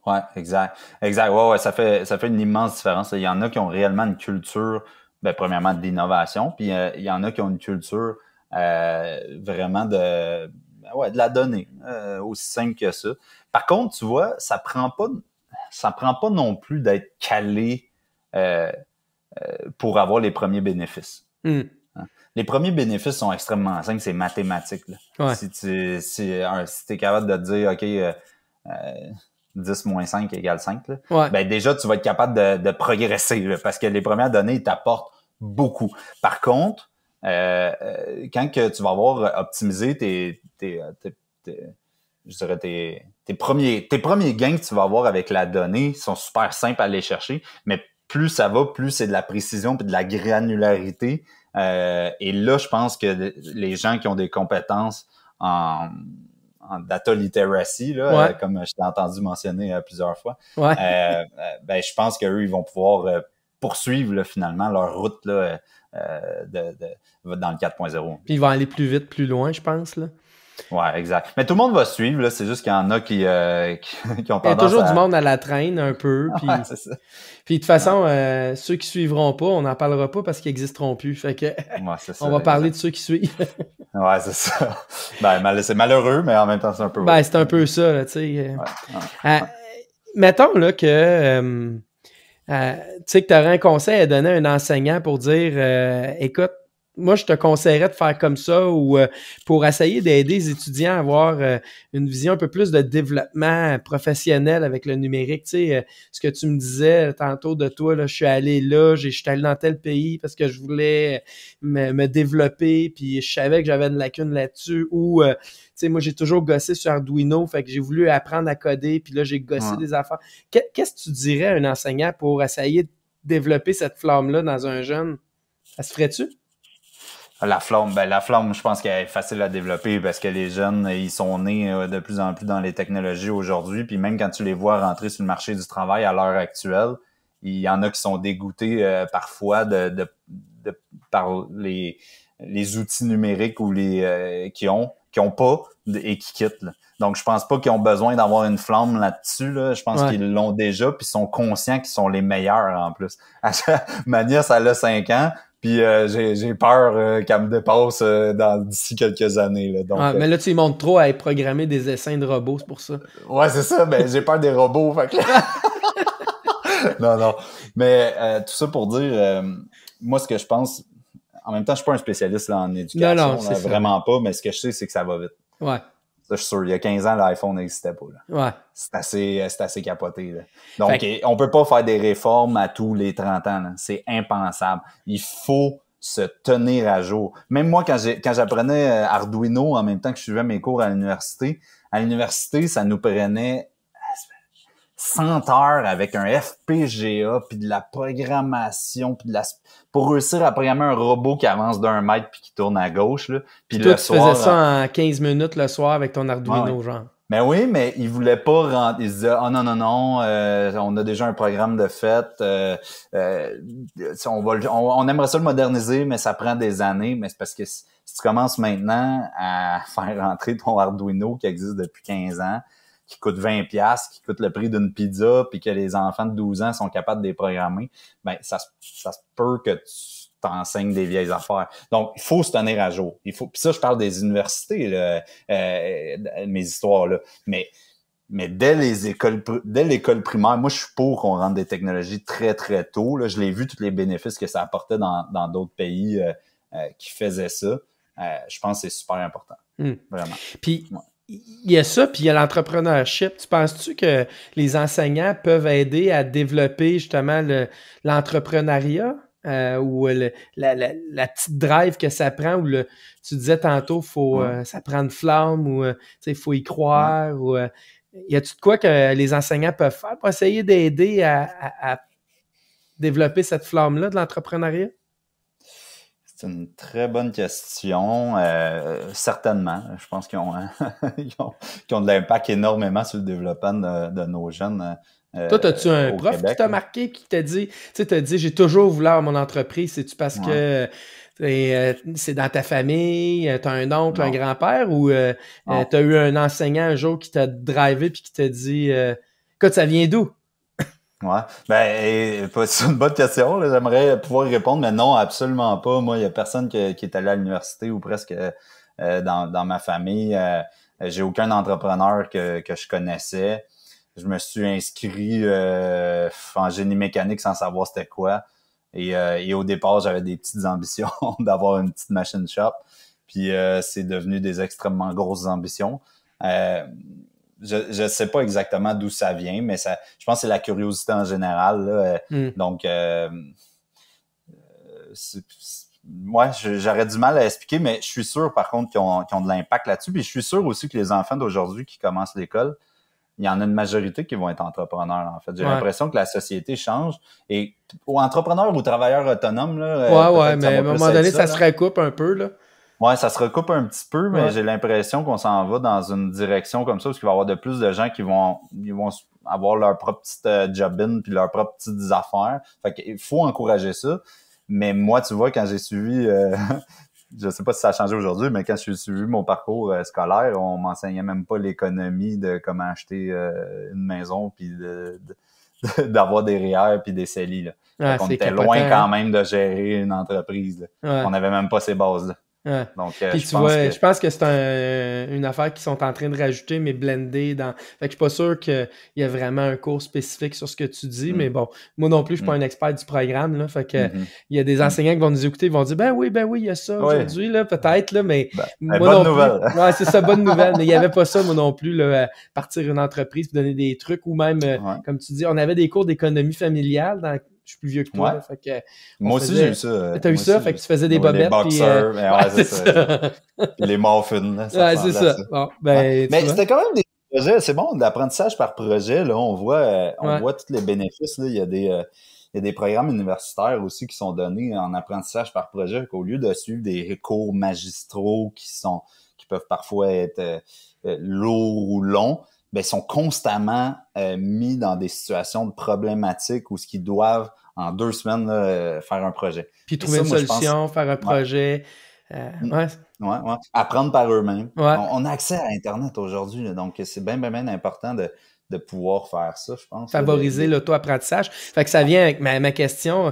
Ouais, exact. Exact. Ouais, ça fait, ça fait une immense différence. Il y en a qui ont réellement une culture ben, premièrement, de l'innovation. Puis euh, il y en a qui ont une culture euh, vraiment de, ben de la donnée, euh, aussi simple que ça. Par contre, tu vois, ça prend pas, ça prend pas non plus d'être calé pour avoir les premiers bénéfices. Hmm. Hein? Les premiers bénéfices sont extrêmement simples, c'est mathématique. Si tu es capable de dire, OK, 10 moins 5 égale 5, ben, déjà, tu vas être capable de, progresser parce que les premières données t'apportent beaucoup. Par contre, euh, euh, quand que tu vas avoir optimisé tes, tes, euh, tes, je dirais tes, premiers gains que tu vas avoir avec la donnée sont super simples à aller chercher, mais plus ça va, plus c'est de la précision puis de la granularité. et là, je pense que les gens qui ont des compétences en, data literacy, là, comme je t'ai entendu mentionner plusieurs fois, ben, je pense qu'eux, ils vont pouvoir poursuivre finalement leur route euh, euh, dans le 4.0. Puis ils vont aller plus vite, plus loin, je pense. Oui, exact. Mais tout le monde va suivre, c'est juste qu'il y en a qui, euh, ont tendance Il y a toujours du monde à la traîne un peu. Puis, de toute façon, ceux qui suivront pas, on n'en parlera pas parce qu'ils n'existeront plus. Fait que on va parler de ceux qui suivent. ouais, c'est ça. Ben, c'est malheureux, mais en même temps, c'est un peu. Ben, c'est un peu ça, tu sais. mettons là, que euh, tu sais, que tu aurais un conseil à donner à un enseignant pour dire euh, écoute, moi, je te conseillerais de faire comme ça ou euh, pour essayer d'aider les étudiants à avoir une vision un peu plus de développement professionnel avec le numérique. Tu sais, ce que tu me disais tantôt de toi, là, je suis allé là, je suis allé dans tel pays parce que je voulais me, me développer, puis je savais que j'avais une lacune là-dessus ou tu sais, moi, j'ai toujours gossé sur Arduino, fait que j'ai voulu apprendre à coder, puis là, j'ai gossé des affaires. Qu'est-ce que tu dirais à un enseignant pour essayer de développer cette flamme-là dans un jeune? Ça se ferait-tu? La flamme, ben la flamme, je pense qu'elle est facile à développer parce que les jeunes, ils sont nés euh, de plus en plus dans les technologies aujourd'hui. Puis même quand tu les vois rentrer sur le marché du travail à l'heure actuelle, il y en a qui sont dégoûtés euh, parfois de, par les, outils numériques ou les euh, qui ont qui n'ont pas et qui quittent. Donc, je pense pas qu'ils ont besoin d'avoir une flamme là-dessus. Je pense qu'ils l'ont déjà, puis sont conscients qu'ils sont les meilleurs en plus. Ma nièce, elle a 5 ans, puis euh, j'ai peur euh, qu'elle me dépasse euh, d'ici quelques années. Donc, euh, mais là, tu montes montres trop à programmer des essais de robots, c'est pour ça. Ouais, c'est ça, mais j'ai peur des robots. non, non. Mais tout ça pour dire, moi, ce que je pense, en même temps, je suis pas un spécialiste en éducation, non, non, vraiment pas, mais ce que je sais, c'est que ça va vite. Ouais. je suis sûr, il y a 15 ans, l'iPhone n'existait pas. Là. Ouais. C'est assez, euh, assez capoté. Là. Donc, on peut pas faire des réformes à tous les 30 ans. C'est impensable. Il faut se tenir à jour. Même moi, quand j'apprenais euh, Arduino en même temps que je suivais mes cours à l'université, à l'université, ça nous prenait 100 heures avec un FPGA, puis de la programmation, puis de la... pour réussir à programmer un robot qui avance d'un mètre puis qui tourne à gauche. Là. Puis le tu faisais ça euh, en 15 minutes le soir avec ton Arduino, genre. Mais ben oui, mais il voulait pas rentrer. Ils disaient oh non, non, non, euh, on a déjà un programme de fête. Euh, on, va, on, aimerait ça le moderniser, mais ça prend des années. Mais c'est parce que si, tu commences maintenant à faire rentrer ton Arduino qui existe depuis 15 ans, qui coûte 20 pièces, qui coûte le prix d'une pizza, puis que les enfants de 12 ans sont capables de les programmer, ben ça, ça se peut que tu t'enseignes des vieilles affaires. Donc, il faut se tenir à jour. Il faut. Puis ça, je parle des universités, là, euh, mes histoires là, mais mais dès les écoles dès l'école primaire, moi je suis pour qu'on rentre des technologies très très tôt. Là, je l'ai vu tous les bénéfices que ça apportait dans d'autres pays euh, euh, qui faisaient ça. je pense que c'est super important. Hmm. Vraiment. Puis il y a ça, puis il y a l'entrepreneurship. Tu penses-tu que les enseignants peuvent aider à développer justement l'entrepreneuriat le, euh, ou la, petite drive que ça prend? Ou le, tu disais tantôt, faut, euh, ça prend une flamme ou euh, il faut y croire. Ou, euh, y a-tu de quoi que les enseignants peuvent faire pour essayer d'aider à développer cette flamme-là de l'entrepreneuriat? C'est une très bonne question. Euh, certainement. Je pense qu'ils ont, hein, ont, de l'impact énormément sur le développement de, nos jeunes. Euh, Toi, as-tu un prof qui t'a marqué, qui t'a dit, tu sais, t'as dit, j'ai toujours voulu avoir mon entreprise, c'est-tu parce que euh, c'est dans ta famille, t'as un oncle, un grand-père, ou t'as eu un enseignant un jour qui t'a drivé puis qui t'a dit, que ça vient d'où? Ben, c'est une bonne question. J'aimerais pouvoir répondre, mais non, absolument pas. Moi, il n'y a personne qui est allé à l'université ou presque euh, dans, ma famille. Euh, j'ai aucun entrepreneur que, je connaissais. Je me suis inscrit euh, en génie mécanique sans savoir c'était quoi. Et, et, au départ, j'avais des petites ambitions d'avoir une petite machine shop. Puis c'est devenu des extrêmement grosses ambitions je ne sais pas exactement d'où ça vient, mais ça, je pense que c'est la curiosité en général. Euh, hmm. Donc, euh, moi, euh, j'aurais du mal à expliquer, mais je suis sûr, par contre, qu'ils ont, ont, de l'impact là-dessus. Puis je suis sûr aussi que les enfants d'aujourd'hui qui commencent l'école, il y en a une majorité qui vont être entrepreneurs, en fait. J'ai l'impression que la société change. Et aux entrepreneurs ou travailleurs autonomes, là, euh, ouais, ouais, mais à un moment donné, ça, ça se recoupe un peu, là. Ouais, ça se recoupe un petit peu, mais j'ai l'impression qu'on s'en va dans une direction comme ça, parce qu'il va y avoir de plus de gens qui vont, ils vont avoir leur propre petite euh, job-in puis leurs propres petites affaires. Fait faut encourager ça. Mais moi, tu vois, quand j'ai suivi, je euh, je sais pas si ça a changé aujourd'hui, mais quand j'ai suivi mon parcours euh, scolaire, on m'enseignait même pas l'économie de comment acheter une maison puis d'avoir des REER puis des CELI. on était loin hein. quand même de gérer une entreprise. On n'avait même pas ces bases-là. Donc, euh, je pense que... je pense que c'est un, une affaire qu'ils sont en train de rajouter, mais blender dans. Fait que je suis pas sûr qu'il y a vraiment un cours spécifique sur ce que tu dis, mm. mais bon, moi non plus, je suis pas mm. un expert du programme. Là, fait que mm-hmm. il y a des mm. enseignants qui vont nous écouter, ils vont dire Ben oui, ben oui, il y a ça aujourd'hui, là, peut-être, là, mais ben, ben, moi non plus. c'est ça, bonne nouvelle. mais il n'y avait pas ça, moi non plus, le partir une entreprise, donner des trucs, ou même, euh, comme tu dis, on avait des cours d'économie familiale dans je suis plus vieux que toi. fait que, euh, Moi aussi, j'ai eu ça. Euh, t'as eu ça, fait que tu faisais des bobettes. Les boxers, puis, euh, c'est ça. les morphines. ouais, c'est ça. Ben, mais c'était quand même des projets. C'est bon, l'apprentissage par projet, là, on voit, on voit tous les bénéfices. Là. Il y a des. il y a des programmes universitaires aussi qui sont donnés en apprentissage par projet qu'au lieu de suivre des cours magistraux qui sont qui peuvent parfois être lourds ou longs, ben, sont constamment euh, mis dans des situations de problématiques où ce qu'ils doivent en deux semaines euh, faire un projet. Puis trouver une solution, faire un projet. Euh, ouais. Ouais, Apprendre par eux-mêmes. On, a accès à Internet aujourd'hui, donc c'est bien, bien, bien important de, de pouvoir faire ça, je pense. Favoriser l'auto-apprentissage. Fait que ça vient avec ma, ma question.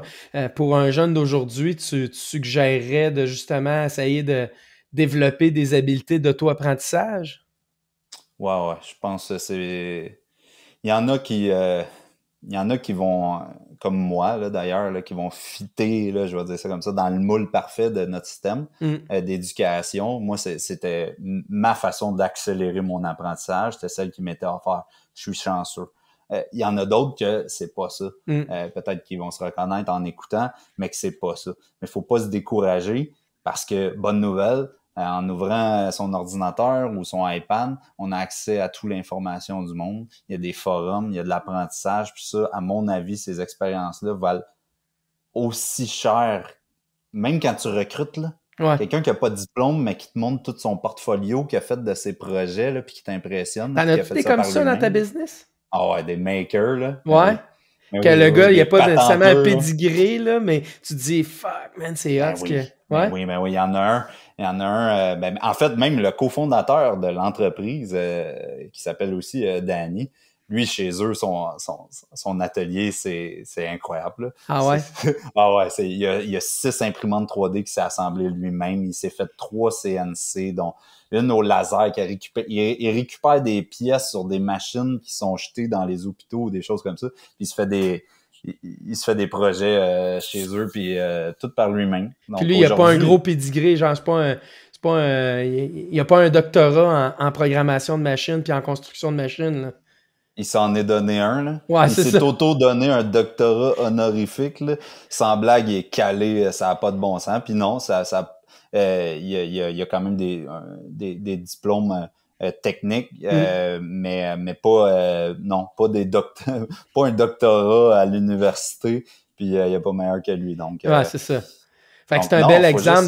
pour un jeune d'aujourd'hui, tu, tu, suggérerais de justement essayer de développer des habiletés d'auto-apprentissage? Ouais, je pense que c'est. Il y en a qui. Euh, il y en a qui vont, comme moi d'ailleurs, qui vont fitter, là, je vais dire ça comme ça, dans le moule parfait de notre système mm. euh, d'éducation. Moi, c'était ma façon d'accélérer mon apprentissage, c'était celle qui m'était offerte. Je suis chanceux. Euh, il y en a d'autres que c'est pas ça. Mm. Peut-être qu'ils vont se reconnaître en écoutant, mais que c'est pas ça. Mais il faut pas se décourager parce que, bonne nouvelle, euh, en ouvrant euh, son ordinateur ou son iPad, on a accès à toute l'information du monde. Il y a des forums, il y a de l'apprentissage, puis ça, à mon avis, ces expériences-là valent aussi cher, même quand tu recrutes, là. Quelqu'un qui n'a pas de diplôme, mais qui te montre tout son portfolio qui a fait de ses projets, là, puis qui t'impressionne. T'en as-tu des comme ça dans ta business? Ah ouais, des makers, là. Ouais. Ben ben que le gars, il n'y a pas nécessairement un pedigree, là, mais tu te dis, fuck, man, c'est ben hot Ouais. Ben oui, mais ben oui, il y en a un. Il y en a un. Euh, ben, en fait, même le cofondateur de l'entreprise, euh, qui s'appelle aussi euh, Danny, lui, chez eux, son, son, atelier, c'est incroyable. Ah ouais? ah ouais, il y, a, il y, a, six imprimantes 3D qui s'est assemblé lui-même. Il s'est fait trois CNC, dont une au laser qui a il, il, récupère des pièces sur des machines qui sont jetées dans les hôpitaux ou des choses comme ça. Puis il se fait des, il, se fait des projets euh, chez eux, puis euh, tout par lui-même. Puis lui, il n'y a pas un gros pédigré, genre, c'est pas un. Pas il n'a a pas un doctorat en, programmation de machines puis en construction de machines. Il s'en est donné un. Là. il s'est auto-donné un doctorat honorifique. Là. Sans blague, il est calé, euh, ça n'a pas de bon sens. Puis non, ça, ça, il, y a, quand même des, des diplômes euh, technique, mm. euh, mais, mais pas, euh, non, pas des docteurs, pas un doctorat à l'université, puis il n'y a pas meilleur que lui. Donc, ouais, c'est ça. Fait c'est un bel exemple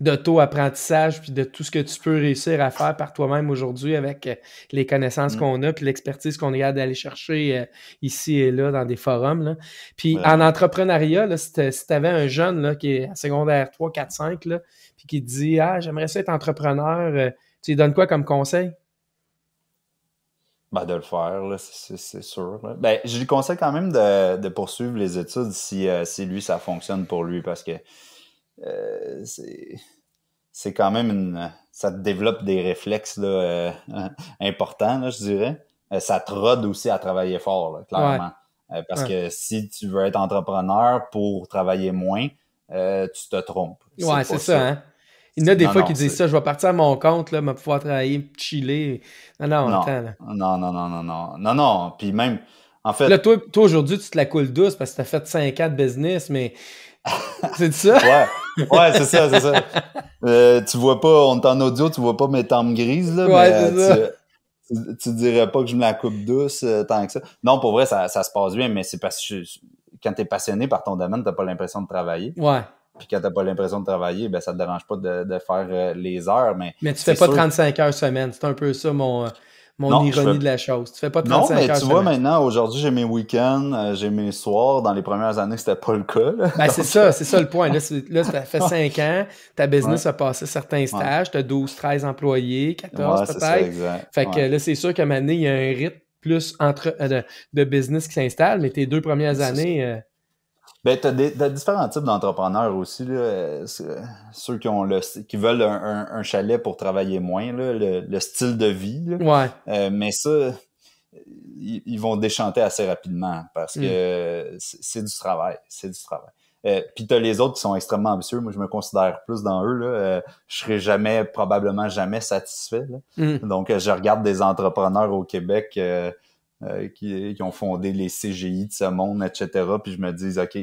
d'auto-apprentissage, puis de tout ce que tu peux réussir à faire par toi-même aujourd'hui avec les connaissances mm. qu'on a, puis l'expertise qu'on est d'aller chercher ici et là dans des forums. Puis en entrepreneuriat, si tu avais un jeune qui est à secondaire 3, 4, 5, là, puis qui dit Ah, j'aimerais ça être entrepreneur tu lui donnes quoi comme conseil? Ben, de le faire, c'est sûr. Ben, je lui conseille quand même de, poursuivre les études euh, si, lui, ça fonctionne pour lui, parce que euh, c'est quand même une. Ça te développe des réflexes là, euh, importants, je dirais. ça te rode aussi à travailler fort, clairement. parce que si tu veux être entrepreneur pour travailler moins, tu te trompes. Ouais, c'est ça. Hein? Il y en a des fois qui disent ça, je vais partir à mon compte, là, me pouvoir travailler, chiller. Non, non, non, non, non, non, non, non, non, non. Puis même, en fait. Là, toi, toi aujourd'hui, tu te la coules douce parce que tu as fait 5 ans de business, mais. c'est ça? ouais, ouais c'est ça, c'est ça. Euh, tu vois pas, on est en audio, tu vois pas mes tempes grises, là. mais, Tu, dirais pas que je me la coupe douce euh, tant que ça. Non, pour vrai, ça, se passe bien, mais c'est parce que quand tu es passionné par ton domaine, t'as pas l'impression de travailler. Ouais puis quand t'as pas l'impression de travailler, ben ça te dérange pas de, faire euh, les heures. Mais, mais tu fais pas 35 heures semaine. C'est un peu ça mon, euh, ironie de la chose. Tu fais pas 35 heures semaine. Non, mais tu vois, maintenant, aujourd'hui, j'ai mes week-ends, euh, j'ai mes soirs. Dans les premières années, c'était pas le cas. Ben, c'est ça, c'est ça le point. Là, ça fait 5 ans, ta business a passé certains stages, tu as 12, 13 employés, 14 peut-être. Fait que là, c'est sûr qu'à un moment il y a un rythme plus entre, de, business qui s'installe, mais tes deux premières années ben, tu as, différents types d'entrepreneurs aussi. Là. Euh, euh, ceux qui, ont le, qui veulent un, un, chalet pour travailler moins, là, le, style de vie. Là. Ouais. Euh, mais ça, ils, vont déchanter assez rapidement parce que mm. c'est du travail. C'est du travail. Euh, Puis t'as les autres qui sont extrêmement ambitieux. Moi, je me considère plus dans eux. Là. je serai jamais, probablement jamais satisfait. Mm. Donc, je regarde des entrepreneurs au Québec. Euh, qui, ont fondé les CGI de ce monde, etc. Puis je me dis, OK,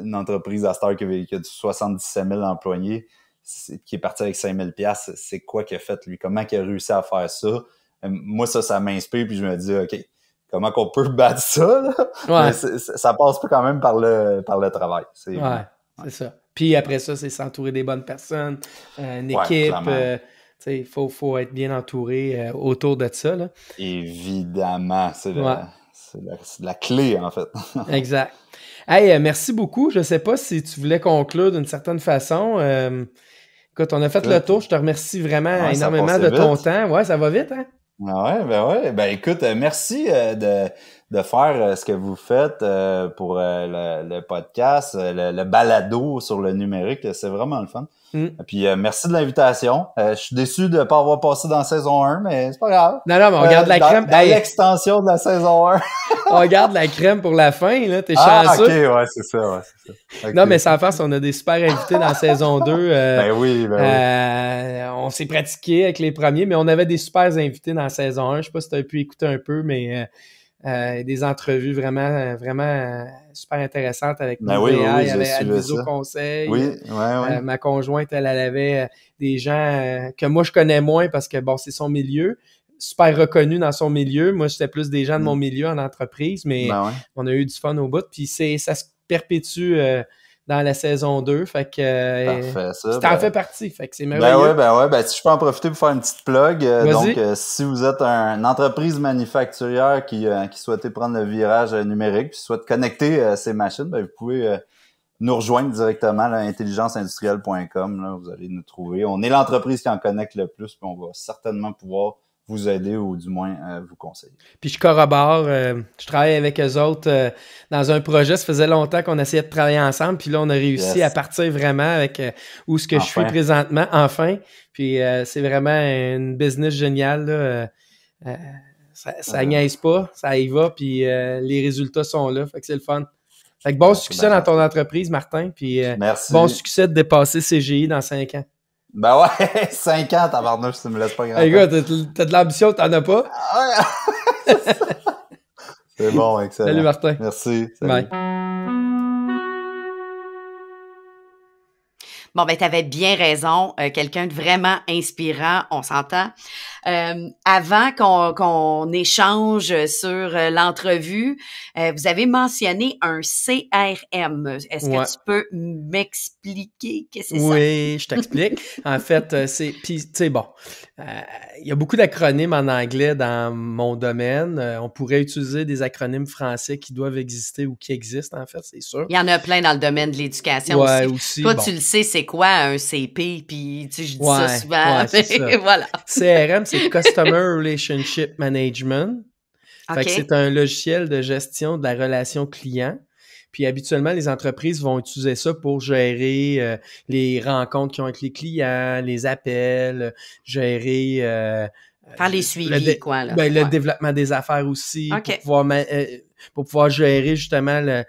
une entreprise à Star qui a 77 000 employés, qui est partie avec 5 000 c'est quoi qu'il a fait, lui? Comment il a réussi à faire ça? Euh, moi, ça, ça m'inspire, puis je me dis, OK, comment qu'on peut battre ça? ça passe pas quand même par le, par le travail. C'est ça. Puis après ça, c'est s'entourer des bonnes personnes, euh, une équipe, il faut, faut être bien entouré euh, autour de ça. Là. Évidemment, c'est la, clé en fait. exact. Hey, euh, merci beaucoup. Je ne sais pas si tu voulais conclure d'une certaine façon. Euh, écoute, on a fait le tour. Je te remercie vraiment énormément de ton temps. Ouais, ça va vite, hein? Ah ouais, ben ouais. Ben écoute, euh, merci de, de faire ce que vous faites pour le, podcast, le balado sur le numérique. C'est vraiment le fun. Mm. Et Puis euh, merci de l'invitation. Euh, je suis déçu de ne pas avoir passé dans saison 1, mais c'est pas grave. Non, non, mais on euh, garde la crème. Dans l'extension de la saison 1. on garde la crème pour la fin, là. T'es ah, chanceux. ok, ouais, c'est ça. Ouais, ça. Non, mais sans farce, on a des super invités dans saison 2. ben oui, ben oui. on s'est pratiqué avec les premiers, mais on avait des super invités dans saison 1. Je sais pas si tu as pu écouter un peu, mais euh, des entrevues vraiment, vraiment euh, super intéressantes avec ben oui, oui, Conseil. Euh, ma conjointe, elle, avait des gens que moi je connais moins parce que bon, c'est son milieu, super reconnu dans son milieu. Moi, j'étais plus des gens de mon mm. milieu en entreprise, mais ben on a eu du fun au bout. Puis c'est, ça se perpétue dans la saison 2. Fait que euh, en ben fait partie. Fait que c'est merveilleux. Ben ouais, ben ouais, ben si je peux en profiter pour faire une petite plug. Euh, donc, euh, si vous êtes une entreprise manufacturière qui, euh, qui souhaitait prendre le virage numérique, puis souhaite connecter ces machines, ben vous pouvez nous rejoindre directement à intelligenceindustrielle.com. Là, Vous allez nous trouver. On est l'entreprise qui en connecte le plus, puis on va certainement pouvoir vous aider ou du moins euh, vous conseiller. Puis je corrobore, euh, je travaille avec eux autres euh, dans un projet. Ça faisait longtemps qu'on essayait de travailler ensemble, puis là on a réussi à partir vraiment avec où ce que je suis présentement, enfin. Puis c'est vraiment une business géniale. ça, ça niaise pas, ça y va, puis les résultats sont là. Fait que c'est le fun. Fait que bon succès dans ton entreprise, Martin, puis bon succès de dépasser CGI dans cinq ans. Ben ouais, 5 ans, si tu me laisses pas grand. Hey, gars, t'as de l'ambition, t'en as pas. ouais. C'est bon, excellent. Salut Martin. Merci. Bye. Bon, ben, tu avais bien raison. Euh, quelqu'un de vraiment inspirant, on s'entend. Euh, avant qu'on échange sur euh, l'entrevue, vous avez mentionné un CRM. Est-ce que tu peux m'expliquer -ce que c'est oui, ça? Oui, je t'explique. en fait, c'est. Puis, tu sais, bon, il y a beaucoup d'acronymes en anglais dans mon domaine. on pourrait utiliser des acronymes français qui doivent exister ou qui existent, en fait, c'est sûr. Il y en a plein dans le domaine de l'éducation ouais, aussi. Toi, tu le sais, c'est quoi un CP, puis tu je dis ça souvent, voilà. CRM, c'est Customer Relationship Management. c'est un logiciel de gestion de la relation client. Puis habituellement, les entreprises vont utiliser ça pour gérer euh, les rencontres qu'ils ont avec les clients, les appels, gérer... Euh, Faire les suivis, quoi. Ben, le développement des affaires aussi, euh, pour, pouvoir, gérer justement le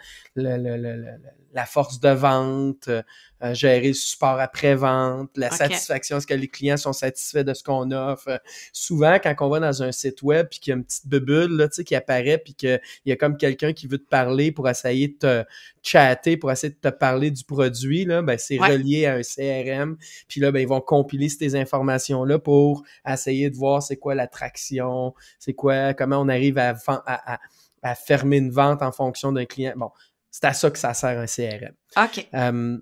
la force de vente, euh, euh, gérer le support après-vente, la satisfaction, est-ce que les clients sont satisfaits de ce qu'on offre. souvent, quand on va dans un site web puis qu'il y a une petite bubule là, qui apparaît puis qu'il y a comme quelqu'un qui veut te parler pour essayer de te chatter, pour essayer de te parler du produit, là, ben, c'est relié à un CRM. Puis là, ben, ils vont compiler ces informations-là pour essayer de voir c'est quoi l'attraction, c'est quoi, comment on arrive à, à à fermer une vente en fonction d'un client. Bon, c'est à ça que ça sert un CRM. OK. Euh,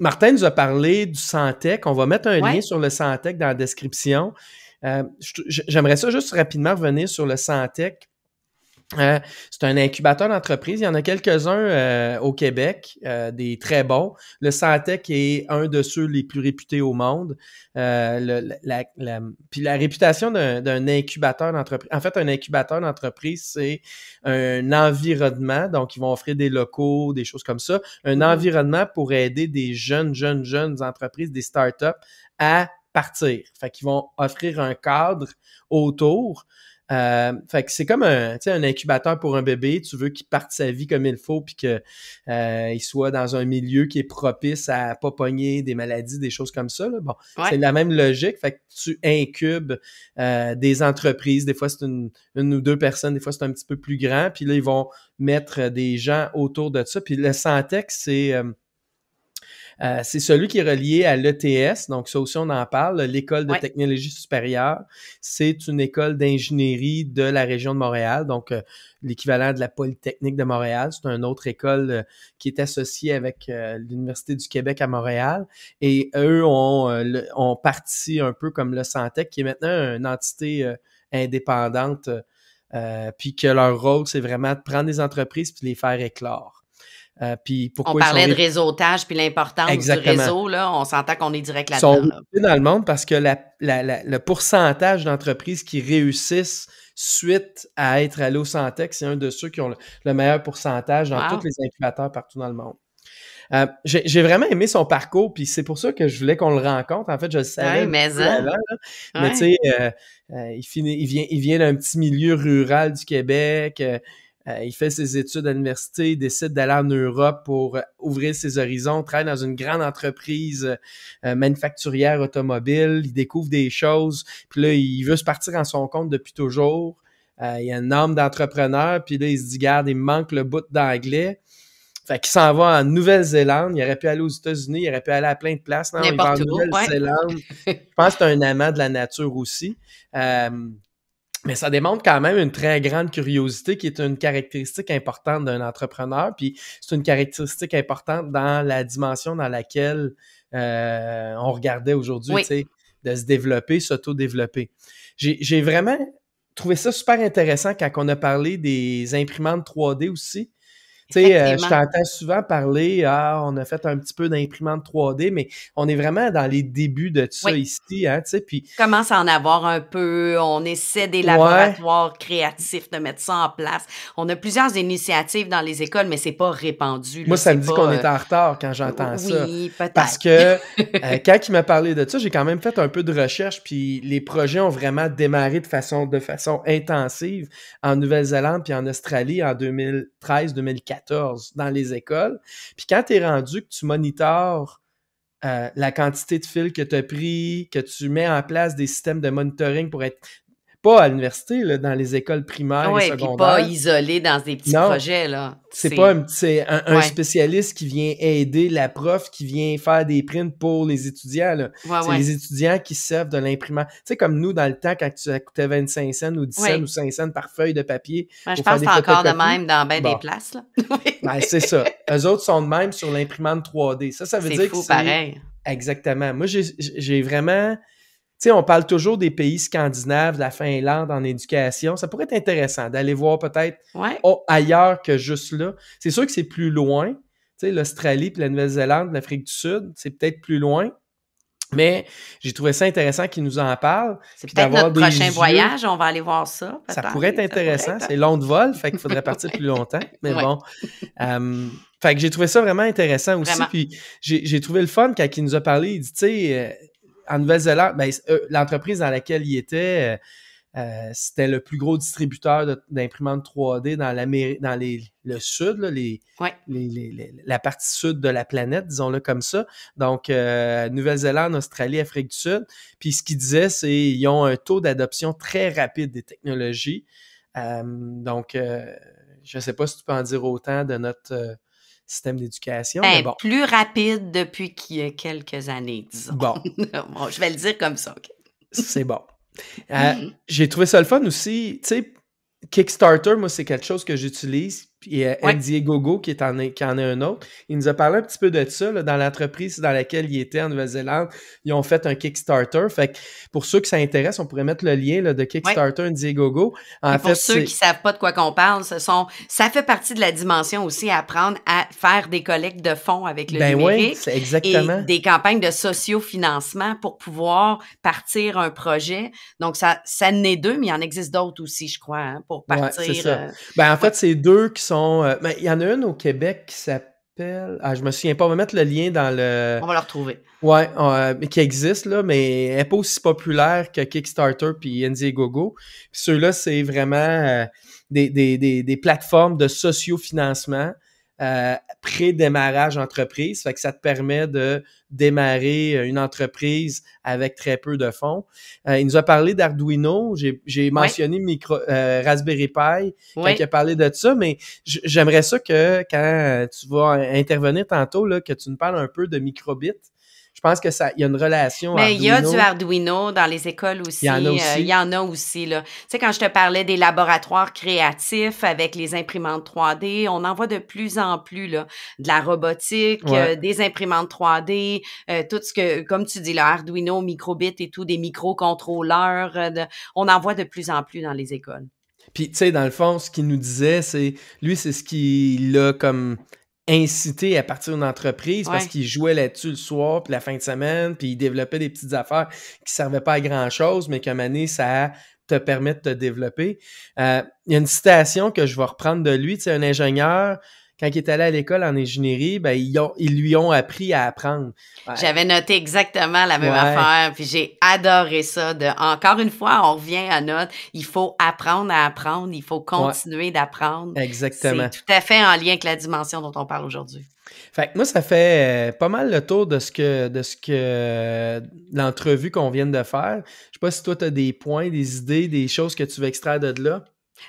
Martin nous a parlé du Santec. On va mettre un lien sur le Santec dans la description. Euh, j'aimerais ça juste rapidement revenir sur le Santec euh, c'est un incubateur d'entreprise. Il y en a quelques-uns euh, au Québec, euh, des très bons. Le Santec est un de ceux les plus réputés au monde. la, puis la réputation d'un incubateur d'entreprise. En fait, un incubateur d'entreprise, c'est un environnement. Donc, ils vont offrir des locaux, des choses comme ça. Un mm-hmm. environnement pour aider des jeunes, jeunes, jeunes entreprises, des startups à partir. Fait qu'ils vont offrir un cadre autour. Euh, fait que c'est comme un, un incubateur pour un bébé. Tu veux qu'il parte sa vie comme il faut, puis qu'il euh, soit dans un milieu qui est propice à pas pogner des maladies, des choses comme ça. Bon, c'est la même logique. Fait que tu incubes euh, des entreprises. Des fois, c'est une, ou deux personnes. Des fois, c'est un petit peu plus grand. Puis là, ils vont mettre des gens autour de ça. Puis le Santex, c'est euh, c'est celui qui est relié à l'ETS, donc ça aussi on en parle, l'école de technologie supérieure. C'est une école d'ingénierie de la région de Montréal, donc euh, l'équivalent de la Polytechnique de Montréal. C'est une autre école euh, qui est associée avec l'Université du Québec à Montréal. Et eux ont, parti un peu comme le Santec, qui est maintenant une entité indépendante. puis que leur rôle, c'est vraiment de prendre des entreprises puis les faire éclore. Euh, on parlait de réseautage puis l'importance du réseau. Là, on s'entend qu'on est direct là-dedans. dans le monde parce que le pourcentage d'entreprises qui réussissent suite à être à au santec, c'est un de ceux qui ont le, meilleur pourcentage dans tous les incubateurs partout dans le monde. Euh, j'ai vraiment aimé son parcours, puis c'est pour ça que je voulais qu'on le rencontre. En fait, je le savais. mais, hein. tu sais, euh, il vient, il vient d'un petit milieu rural du Québec. Euh, il fait ses études à l'université, il décide d'aller en Europe pour euh, ouvrir ses horizons, travaille dans une grande entreprise euh, manufacturière automobile, il découvre des choses, puis là, il veut se partir en son compte depuis toujours. il y a un homme d'entrepreneur, puis là, il se dit, garde, il manque le bout d'anglais. Fait qu'il s'en va en Nouvelle-Zélande. Il aurait pu aller aux États-Unis, il aurait pu aller à plein de places. Non, il en Nouvelle-Zélande. Je pense que c'est un amant de la nature aussi. Mais ça démontre quand même une très grande curiosité qui est une caractéristique importante d'un entrepreneur, puis c'est une caractéristique importante dans la dimension dans laquelle euh, on regardait aujourd'hui, de se développer, s'auto-développer. J'ai vraiment trouvé ça super intéressant quand on a parlé des imprimantes 3D aussi, tu sais, euh, je t'entends souvent parler, ah, on a fait un petit peu d'imprimante 3D, mais on est vraiment dans les débuts de ça ici, hein, tu sais, puis... Commence à en avoir un peu, on essaie des laboratoires créatifs de mettre ça en place. On a plusieurs initiatives dans les écoles, mais c'est pas répandu. Moi, ça me dit qu'on est en retard quand j'entends euh, oui, ça. Parce que euh, quand il m'a parlé de ça, j'ai quand même fait un peu de recherche, puis les projets ont vraiment démarré de façon, de façon intensive en Nouvelle-Zélande puis en Australie en 2013-2014 dans les écoles. Puis quand tu es rendu que tu monitores euh, la quantité de fils que tu as pris, que tu mets en place des systèmes de monitoring pour être pas à l'université, dans les écoles primaires et secondaires. pas isolé dans des petits projets. là. C'est pas un, spécialiste qui vient aider la prof, qui vient faire des prints pour les étudiants. c'est les étudiants qui servent de l'imprimante. Tu sais, comme nous, dans le temps, quand ça coûtait 25 cents ou 10 cents ou 5 cents par feuille de papier. je pense que encore de même dans bien des places. Là. Ben, c'est ça. Eux autres sont de même sur l'imprimante 3D. Ça, ça veut dire que pareil. Exactement. Moi, j'ai vraiment sais, on parle toujours des pays scandinaves, la Finlande en éducation. Ça pourrait être intéressant d'aller voir peut-être ailleurs que juste là. C'est sûr que c'est plus loin. Tu sais, l'Australie, la Nouvelle-Zélande, l'Afrique du Sud, c'est peut-être plus loin. Mais j'ai trouvé ça intéressant qu'il nous en parle. C'est peut-être notre prochain voyage, on va aller voir ça. Ça pourrait être intéressant. C'est long de vol, fait qu'il faudrait partir plus longtemps. Mais bon. Euh, fait que j'ai trouvé ça vraiment intéressant aussi. Puis j'ai trouvé le fun quand il nous a parlé. Il dit, tu sais, euh, en Nouvelle-Zélande, ben, euh, l'entreprise dans laquelle il était, euh, euh, c'était le plus gros distributeur d'imprimantes 3D dans, le sud, la partie sud de la planète, disons-le comme ça. Donc, Nouvelle-Zélande, Australie, Afrique du Sud. Puis ce qu'il disait, c'est qu'ils ont un taux d'adoption très rapide des technologies. donc, je ne sais pas si tu peux en dire autant de notre système d'éducation. Ben, bon. Plus rapide depuis qu'il y a quelques années, disons. Bon. je vais le dire comme ça. C'est bon. Euh, j'ai trouvé ça le fun aussi. Tu sais, Kickstarter, moi, c'est quelque chose que j'utilise et y ouais. Gogo qui, est en, qui en est un autre. Il nous a parlé un petit peu de ça dans l'entreprise dans laquelle il était en Nouvelle-Zélande. Ils ont fait un Kickstarter. Fait pour ceux qui s'intéressent on pourrait mettre le lien de Kickstarter ouais. Gogo. pour ceux qui savent pas de quoi qu'on parle, ce sont ça fait partie de la dimension aussi apprendre à faire des collectes de fonds avec le ben numérique exactement. et des campagnes de socio-financement pour pouvoir partir un projet. Donc ça ça n'est deux, mais il en existe d'autres aussi, je crois, hein, pour partir. Ça. Euh, ben, en fait, c'est deux qui sont euh, ben, il y en a une au Québec qui s'appelle. Ah, je me souviens pas. On va mettre le lien dans le. On va la retrouver. Oui, mais euh, qui existe, là, mais elle n'est pas aussi populaire que Kickstarter puis Indiegogo. Ceux-là, c'est vraiment euh, des, plateformes de sociofinancement. Euh, pré-démarrage entreprise. Fait que ça te permet de démarrer euh, une entreprise avec très peu de fonds. Euh, il nous a parlé d'Arduino. J'ai mentionné micro, euh, Raspberry Pi il a parlé de ça, mais j'aimerais ça que quand tu vas intervenir tantôt, là, que tu nous parles un peu de microbit. Je pense que ça, il y a une relation. Mais il y a du Arduino dans les écoles aussi. Il y en a euh, aussi. il y là. Tu sais, quand je te parlais des laboratoires créatifs avec les imprimantes 3D, on en voit de plus en plus là, de la robotique, euh, des imprimantes 3D, euh, tout ce que, comme tu dis, le Arduino, microbit et tout, des microcontrôleurs. on en voit de plus en plus dans les écoles. Puis, tu sais, dans le fond, ce qu'il nous disait, c'est. Lui, c'est ce qu'il a comme incité à partir d'une entreprise parce qu'il jouait là-dessus le soir, puis la fin de semaine, puis il développait des petites affaires qui servaient pas à grand-chose, mais qu'à un ça te permet de te développer. Euh, il y a une citation que je vais reprendre de lui, c'est un ingénieur quand il est allé à l'école en ingénierie, ben, ils, lui ont appris à apprendre. J'avais noté exactement la même affaire, puis j'ai adoré ça. De, encore une fois, on revient à notre il faut apprendre à apprendre, il faut continuer d'apprendre. Exactement. C'est tout à fait en lien avec la dimension dont on parle aujourd'hui. Fait que moi, ça fait euh, pas mal le tour de ce que, de ce que l'entrevue qu'on vient de faire. Je sais pas si toi, tu as des points, des idées, des choses que tu veux extraire de là.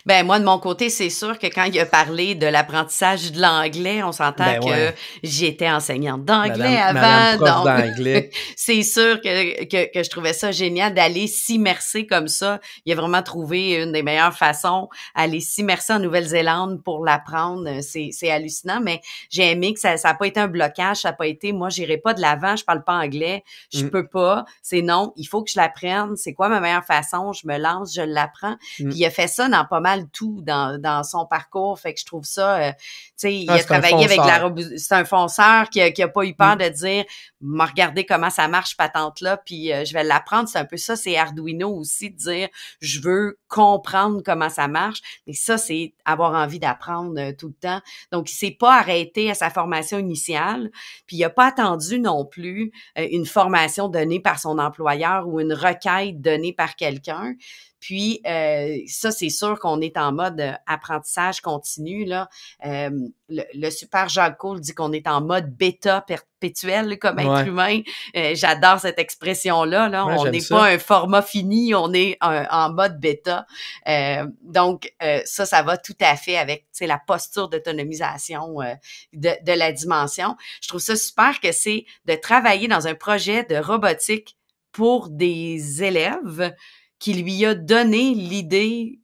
Ben moi de mon côté, c'est sûr que quand il a parlé de l'apprentissage de l'anglais, on s'entend ben que j'étais enseignante d'anglais avant, donc c'est sûr que, que, que, je trouvais ça génial d'aller s'immerser comme ça. Il a vraiment trouvé une des meilleures façons aller s'immerser en Nouvelle-Zélande pour l'apprendre. C'est hallucinant, mais j'ai aimé que ça ça a pas été un blocage, ça a pas été moi j'irai pas de l'avant, je parle pas anglais, je mmh. peux pas. C'est non, il faut que je l'apprenne. C'est quoi ma meilleure façon Je me lance, je l'apprends. Mmh. Puis il a fait ça dans mal tout dans, son parcours. Fait que je trouve ça, euh, tu sais, il ah, a travaillé avec la c'est un fonceur qui n'a pas eu peur mm. de dire, regardez comment ça marche patente là, puis euh, je vais l'apprendre. C'est un peu ça, c'est Arduino aussi de dire, je veux comprendre comment ça marche. Mais ça, c'est avoir envie d'apprendre euh, tout le temps. Donc, il s'est pas arrêté à sa formation initiale, puis il a pas attendu non plus une formation donnée par son employeur ou une requête donnée par quelqu'un. Puis ça, c'est sûr on est en mode euh, apprentissage continu. Là. Euh, le, super Jacques Cole dit qu'on est en mode bêta perpétuel comme être humain. Euh, j'adore cette expression-là. Là. on n'est pas un format fini, on est en mode bêta. donc, ça, ça va tout à fait avec la posture d'autonomisation de, de la dimension. Je trouve ça super que c'est de travailler dans un projet de robotique pour des élèves qui lui a donné l'idée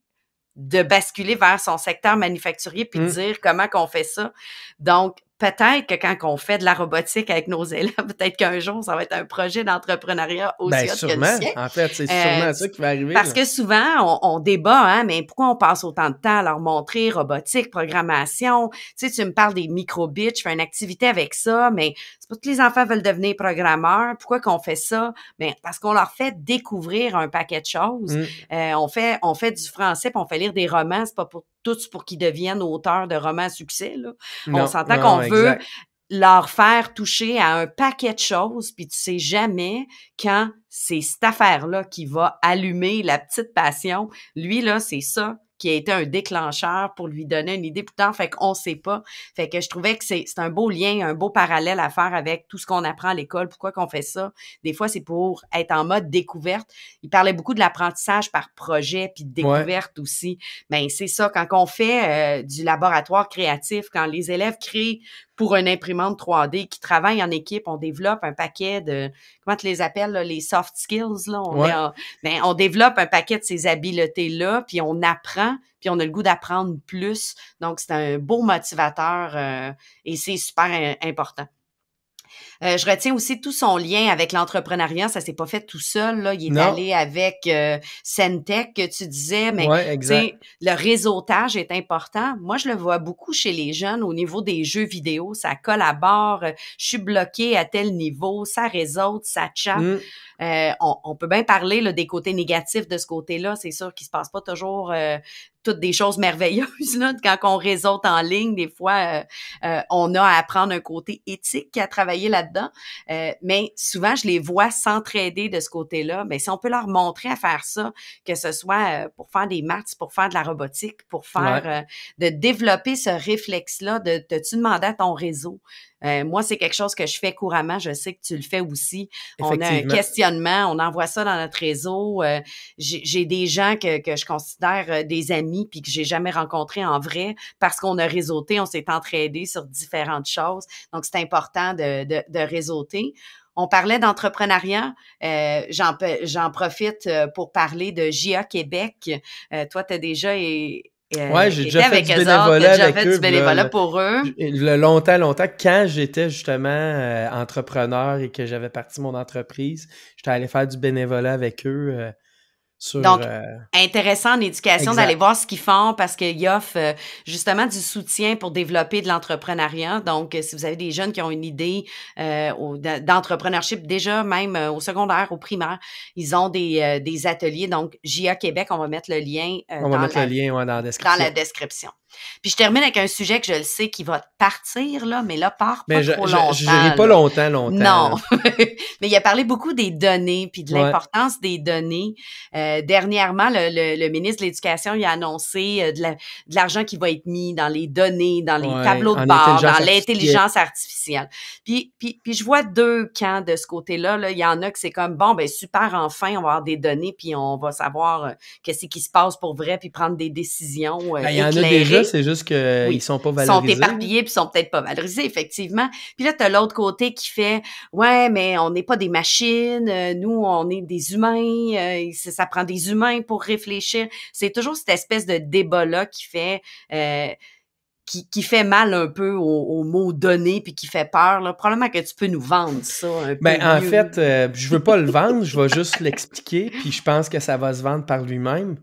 de basculer vers son secteur manufacturier puis mmh. dire comment qu'on fait ça. Donc, peut-être que quand on fait de la robotique avec nos élèves, peut-être qu'un jour, ça va être un projet d'entrepreneuriat aussi Bien, sûrement, En fait, c'est euh, sûrement ça qui va arriver. Parce que souvent, on, débat, hein, mais pourquoi on passe autant de temps à leur montrer robotique, programmation? Tu sais, tu me parles des micro-bits, je fais une activité avec ça, mais tous les enfants veulent devenir programmeurs. Pourquoi qu'on fait ça? Mais ben, parce qu'on leur fait découvrir un paquet de choses. Mm. Euh, on, fait, on fait du français, puis on fait lire des romans. C'est pas pour tous pour qu'ils deviennent auteurs de romans succès. on s'entend qu'on veut leur faire toucher à un paquet de choses, puis tu sais jamais quand c'est cette affaire-là qui va allumer la petite passion. Lui, là, c'est ça qui a été un déclencheur pour lui donner une idée. Pourtant, fait qu'on sait pas. Fait que je trouvais que c'est un beau lien, un beau parallèle à faire avec tout ce qu'on apprend à l'école. Pourquoi qu'on fait ça? Des fois, c'est pour être en mode découverte. Il parlait beaucoup de l'apprentissage par projet puis découverte aussi. Mais ben, c'est ça. Quand on fait euh, du laboratoire créatif, quand les élèves créent pour une imprimante 3D qui travaille en équipe. On développe un paquet de, comment tu les appelles, les soft skills. Là. On, ben, on développe un paquet de ces habiletés-là, puis on apprend, puis on a le goût d'apprendre plus. Donc, c'est un beau motivateur euh, et c'est super important. Euh, je retiens aussi tout son lien avec l'entrepreneuriat. Ça s'est pas fait tout seul. Là. Il est allé avec euh, Sentech, que tu disais, mais le réseautage est important. Moi, je le vois beaucoup chez les jeunes au niveau des jeux vidéo. Ça collabore. Euh, je suis bloqué à tel niveau. Ça réseaute, ça chatte. Mm. Euh, on, peut bien parler là, des côtés négatifs de ce côté-là. C'est sûr qu'il se passe pas toujours euh, toutes des choses merveilleuses. Là. Quand on réseaute en ligne, des fois, euh, on a à apprendre un côté éthique à travailler là-dedans. mais souvent, je les vois s'entraider de ce côté-là. Mais si on peut leur montrer à faire ça, que ce soit pour faire des maths, pour faire de la robotique, pour faire de développer ce réflexe-là, de, tu demander à ton réseau euh, moi, c'est quelque chose que je fais couramment. Je sais que tu le fais aussi. On a un questionnement, on envoie ça dans notre réseau. Euh, j'ai des gens que, je considère euh, des amis puis que j'ai jamais rencontrés en vrai parce qu'on a réseauté, on s'est entraînés sur différentes choses. Donc, c'est important de, de, de réseauter. On parlait d'entrepreneuriat. J'en profite pour parler de JA Québec. toi, tu as déjà euh, ouais, j'ai déjà fait du bénévolat avec du bénévolat pour eux. Le longtemps, longtemps, quand j'étais justement euh, entrepreneur et que j'avais parti mon entreprise, j'étais allé faire du bénévolat avec eux. Euh, donc, euh, intéressant en éducation d'aller voir ce qu'ils font parce qu'ils offrent euh, justement du soutien pour développer de l'entrepreneuriat. Donc, euh, si vous avez des jeunes qui ont une idée euh, d'entrepreneurship, déjà même au secondaire, au primaire, ils ont des, ateliers. Donc, JA Québec, on va mettre le lien, dans la description. Puis je termine avec un sujet que je le sais qui va partir, là, mais là, part pas je, trop longtemps. Je pas longtemps, longtemps. Non. mais il a parlé beaucoup des données, puis de l'importance des données. Euh, dernièrement, le, ministre de l'Éducation, a annoncé euh, de l'argent qui va être mis dans les données, dans les tableaux de bord, dans l'intelligence artificielle. Puis, puis, puis je vois deux camps de ce côté-là. Là. Il y en a que c'est comme, bon, ben super, enfin, on va avoir des données, puis on va savoir euh, qu'est-ce qui se passe pour vrai, puis prendre des décisions ben, il y en a c'est juste qu'ils ils sont pas valorisés. Ils sont éparpillés puis sont peut-être pas valorisés, effectivement. Puis là, tu as l'autre côté qui fait Ouais, mais on n'est pas des machines, euh, nous, on est des humains, euh, ça, prend des humains pour réfléchir. C'est toujours cette espèce de débat-là qui fait. Euh, qui, fait mal un peu aux, mots donnés puis qui fait peur. Là. Probablement que tu peux nous vendre ça un ben, en fait, je veux pas le vendre, je vais juste l'expliquer, puis je pense que ça va se vendre par lui-même.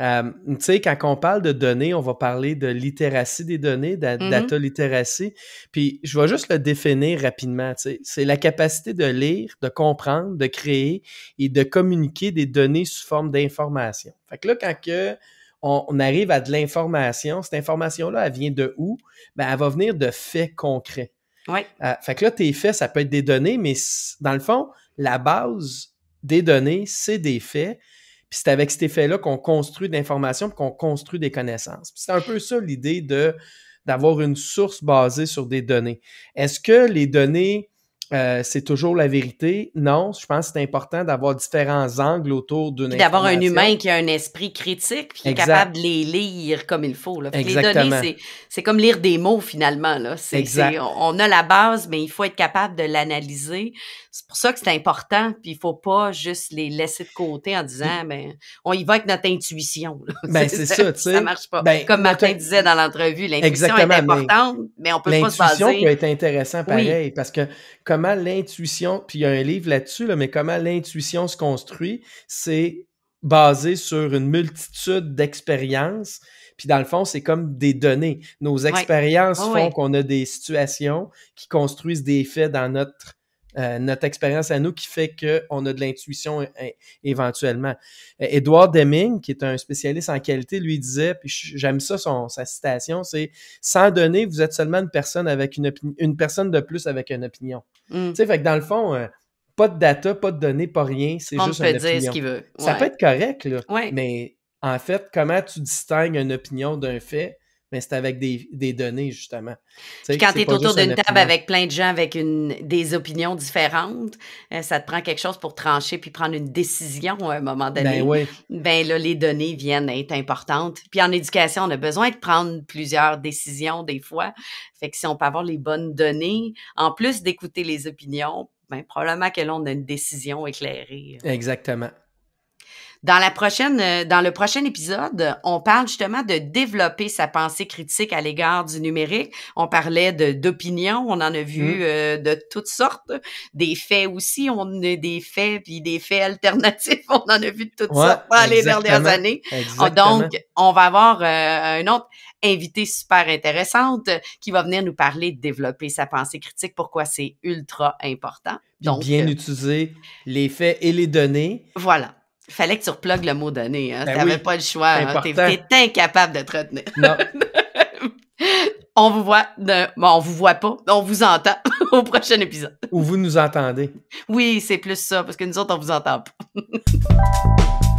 Euh, tu sais, quand on parle de données, on va parler de littératie des données, de mm-hmm. data littératie. Puis je vais juste le définir rapidement. C'est la capacité de lire, de comprendre, de créer et de communiquer des données sous forme d'informations. Fait que là, quand on, arrive à de l'information, cette information-là, elle vient de où? Ben, elle va venir de faits concrets. Oui. Euh, fait que là, tes faits, ça peut être des données, mais dans le fond, la base des données, c'est des faits c'est avec cet effet-là qu'on construit de l'information qu'on construit des connaissances. c'est un peu ça l'idée de d'avoir une source basée sur des données. Est-ce que les données, euh, c'est toujours la vérité? Non, je pense que c'est important d'avoir différents angles autour d'une D'avoir un humain qui a un esprit critique, qui est capable de les lire comme il faut. Les données, c'est comme lire des mots finalement. Là. on a la base, mais il faut être capable de l'analyser c'est pour ça que c'est important, puis il ne faut pas juste les laisser de côté en disant, ben, on y va avec notre intuition. Ben, c'est ça, tu sais. Ça marche pas. Ben, comme Martin disait dans l'entrevue, l'intuition est importante, mais, on on peut pas se baser. L'intuition peut être intéressant pareil, parce que comment l'intuition, puis il y a un livre là-dessus, mais comment l'intuition se construit, c'est basé sur une multitude d'expériences. Puis dans le fond, c'est comme des données. Nos expériences font qu'on a des situations qui construisent des faits dans notre euh, notre expérience à nous qui fait qu'on a de l'intuition hein, hein, éventuellement. Edouard euh, Deming, qui est un spécialiste en qualité, lui disait, puis j'aime ça son, sa citation, c'est sans donner, vous êtes seulement une personne avec une une personne de plus avec une opinion. Mm. Tu sais, fait que dans le fond, euh, pas de data, pas de données, pas rien, c'est juste peut dire ce qu'il veut. Ça peut être correct, là, mais en fait, comment tu distingues une opinion d'un fait? mais c'est avec des, données, justement. quand tu es autour d'une table avec plein de gens avec une, des opinions différentes, euh, ça te prend quelque chose pour trancher puis prendre une décision à un moment ben donné. Ben, là, les données viennent être importantes. Puis en éducation, on a besoin de prendre plusieurs décisions des fois. Fait que si on peut avoir les bonnes données, en plus d'écouter les opinions, ben, probablement que l'on a une décision éclairée. Euh. Exactement. Dans la prochaine, euh, dans le prochain épisode, on parle justement de développer sa pensée critique à l'égard du numérique. On parlait d'opinion, on en a vu mm. euh, de toutes sortes, des faits aussi, on a des faits puis des faits alternatifs, on en a vu de toutes sortes dans les dernières années. Oh, donc, on va avoir euh, un autre invitée super intéressante qui va venir nous parler de développer sa pensée critique, pourquoi c'est ultra important. Donc, bien euh, utiliser les faits et les données. Voilà. Fallait que tu replugues le mot donné. Hein? Ben T'avais pas le choix. Hein. tu T'es incapable de te retenir. Non. on vous voit. De... on vous voit pas. On vous entend au prochain épisode. Ou vous nous entendez. Oui, c'est plus ça, parce que nous autres, on vous entend pas.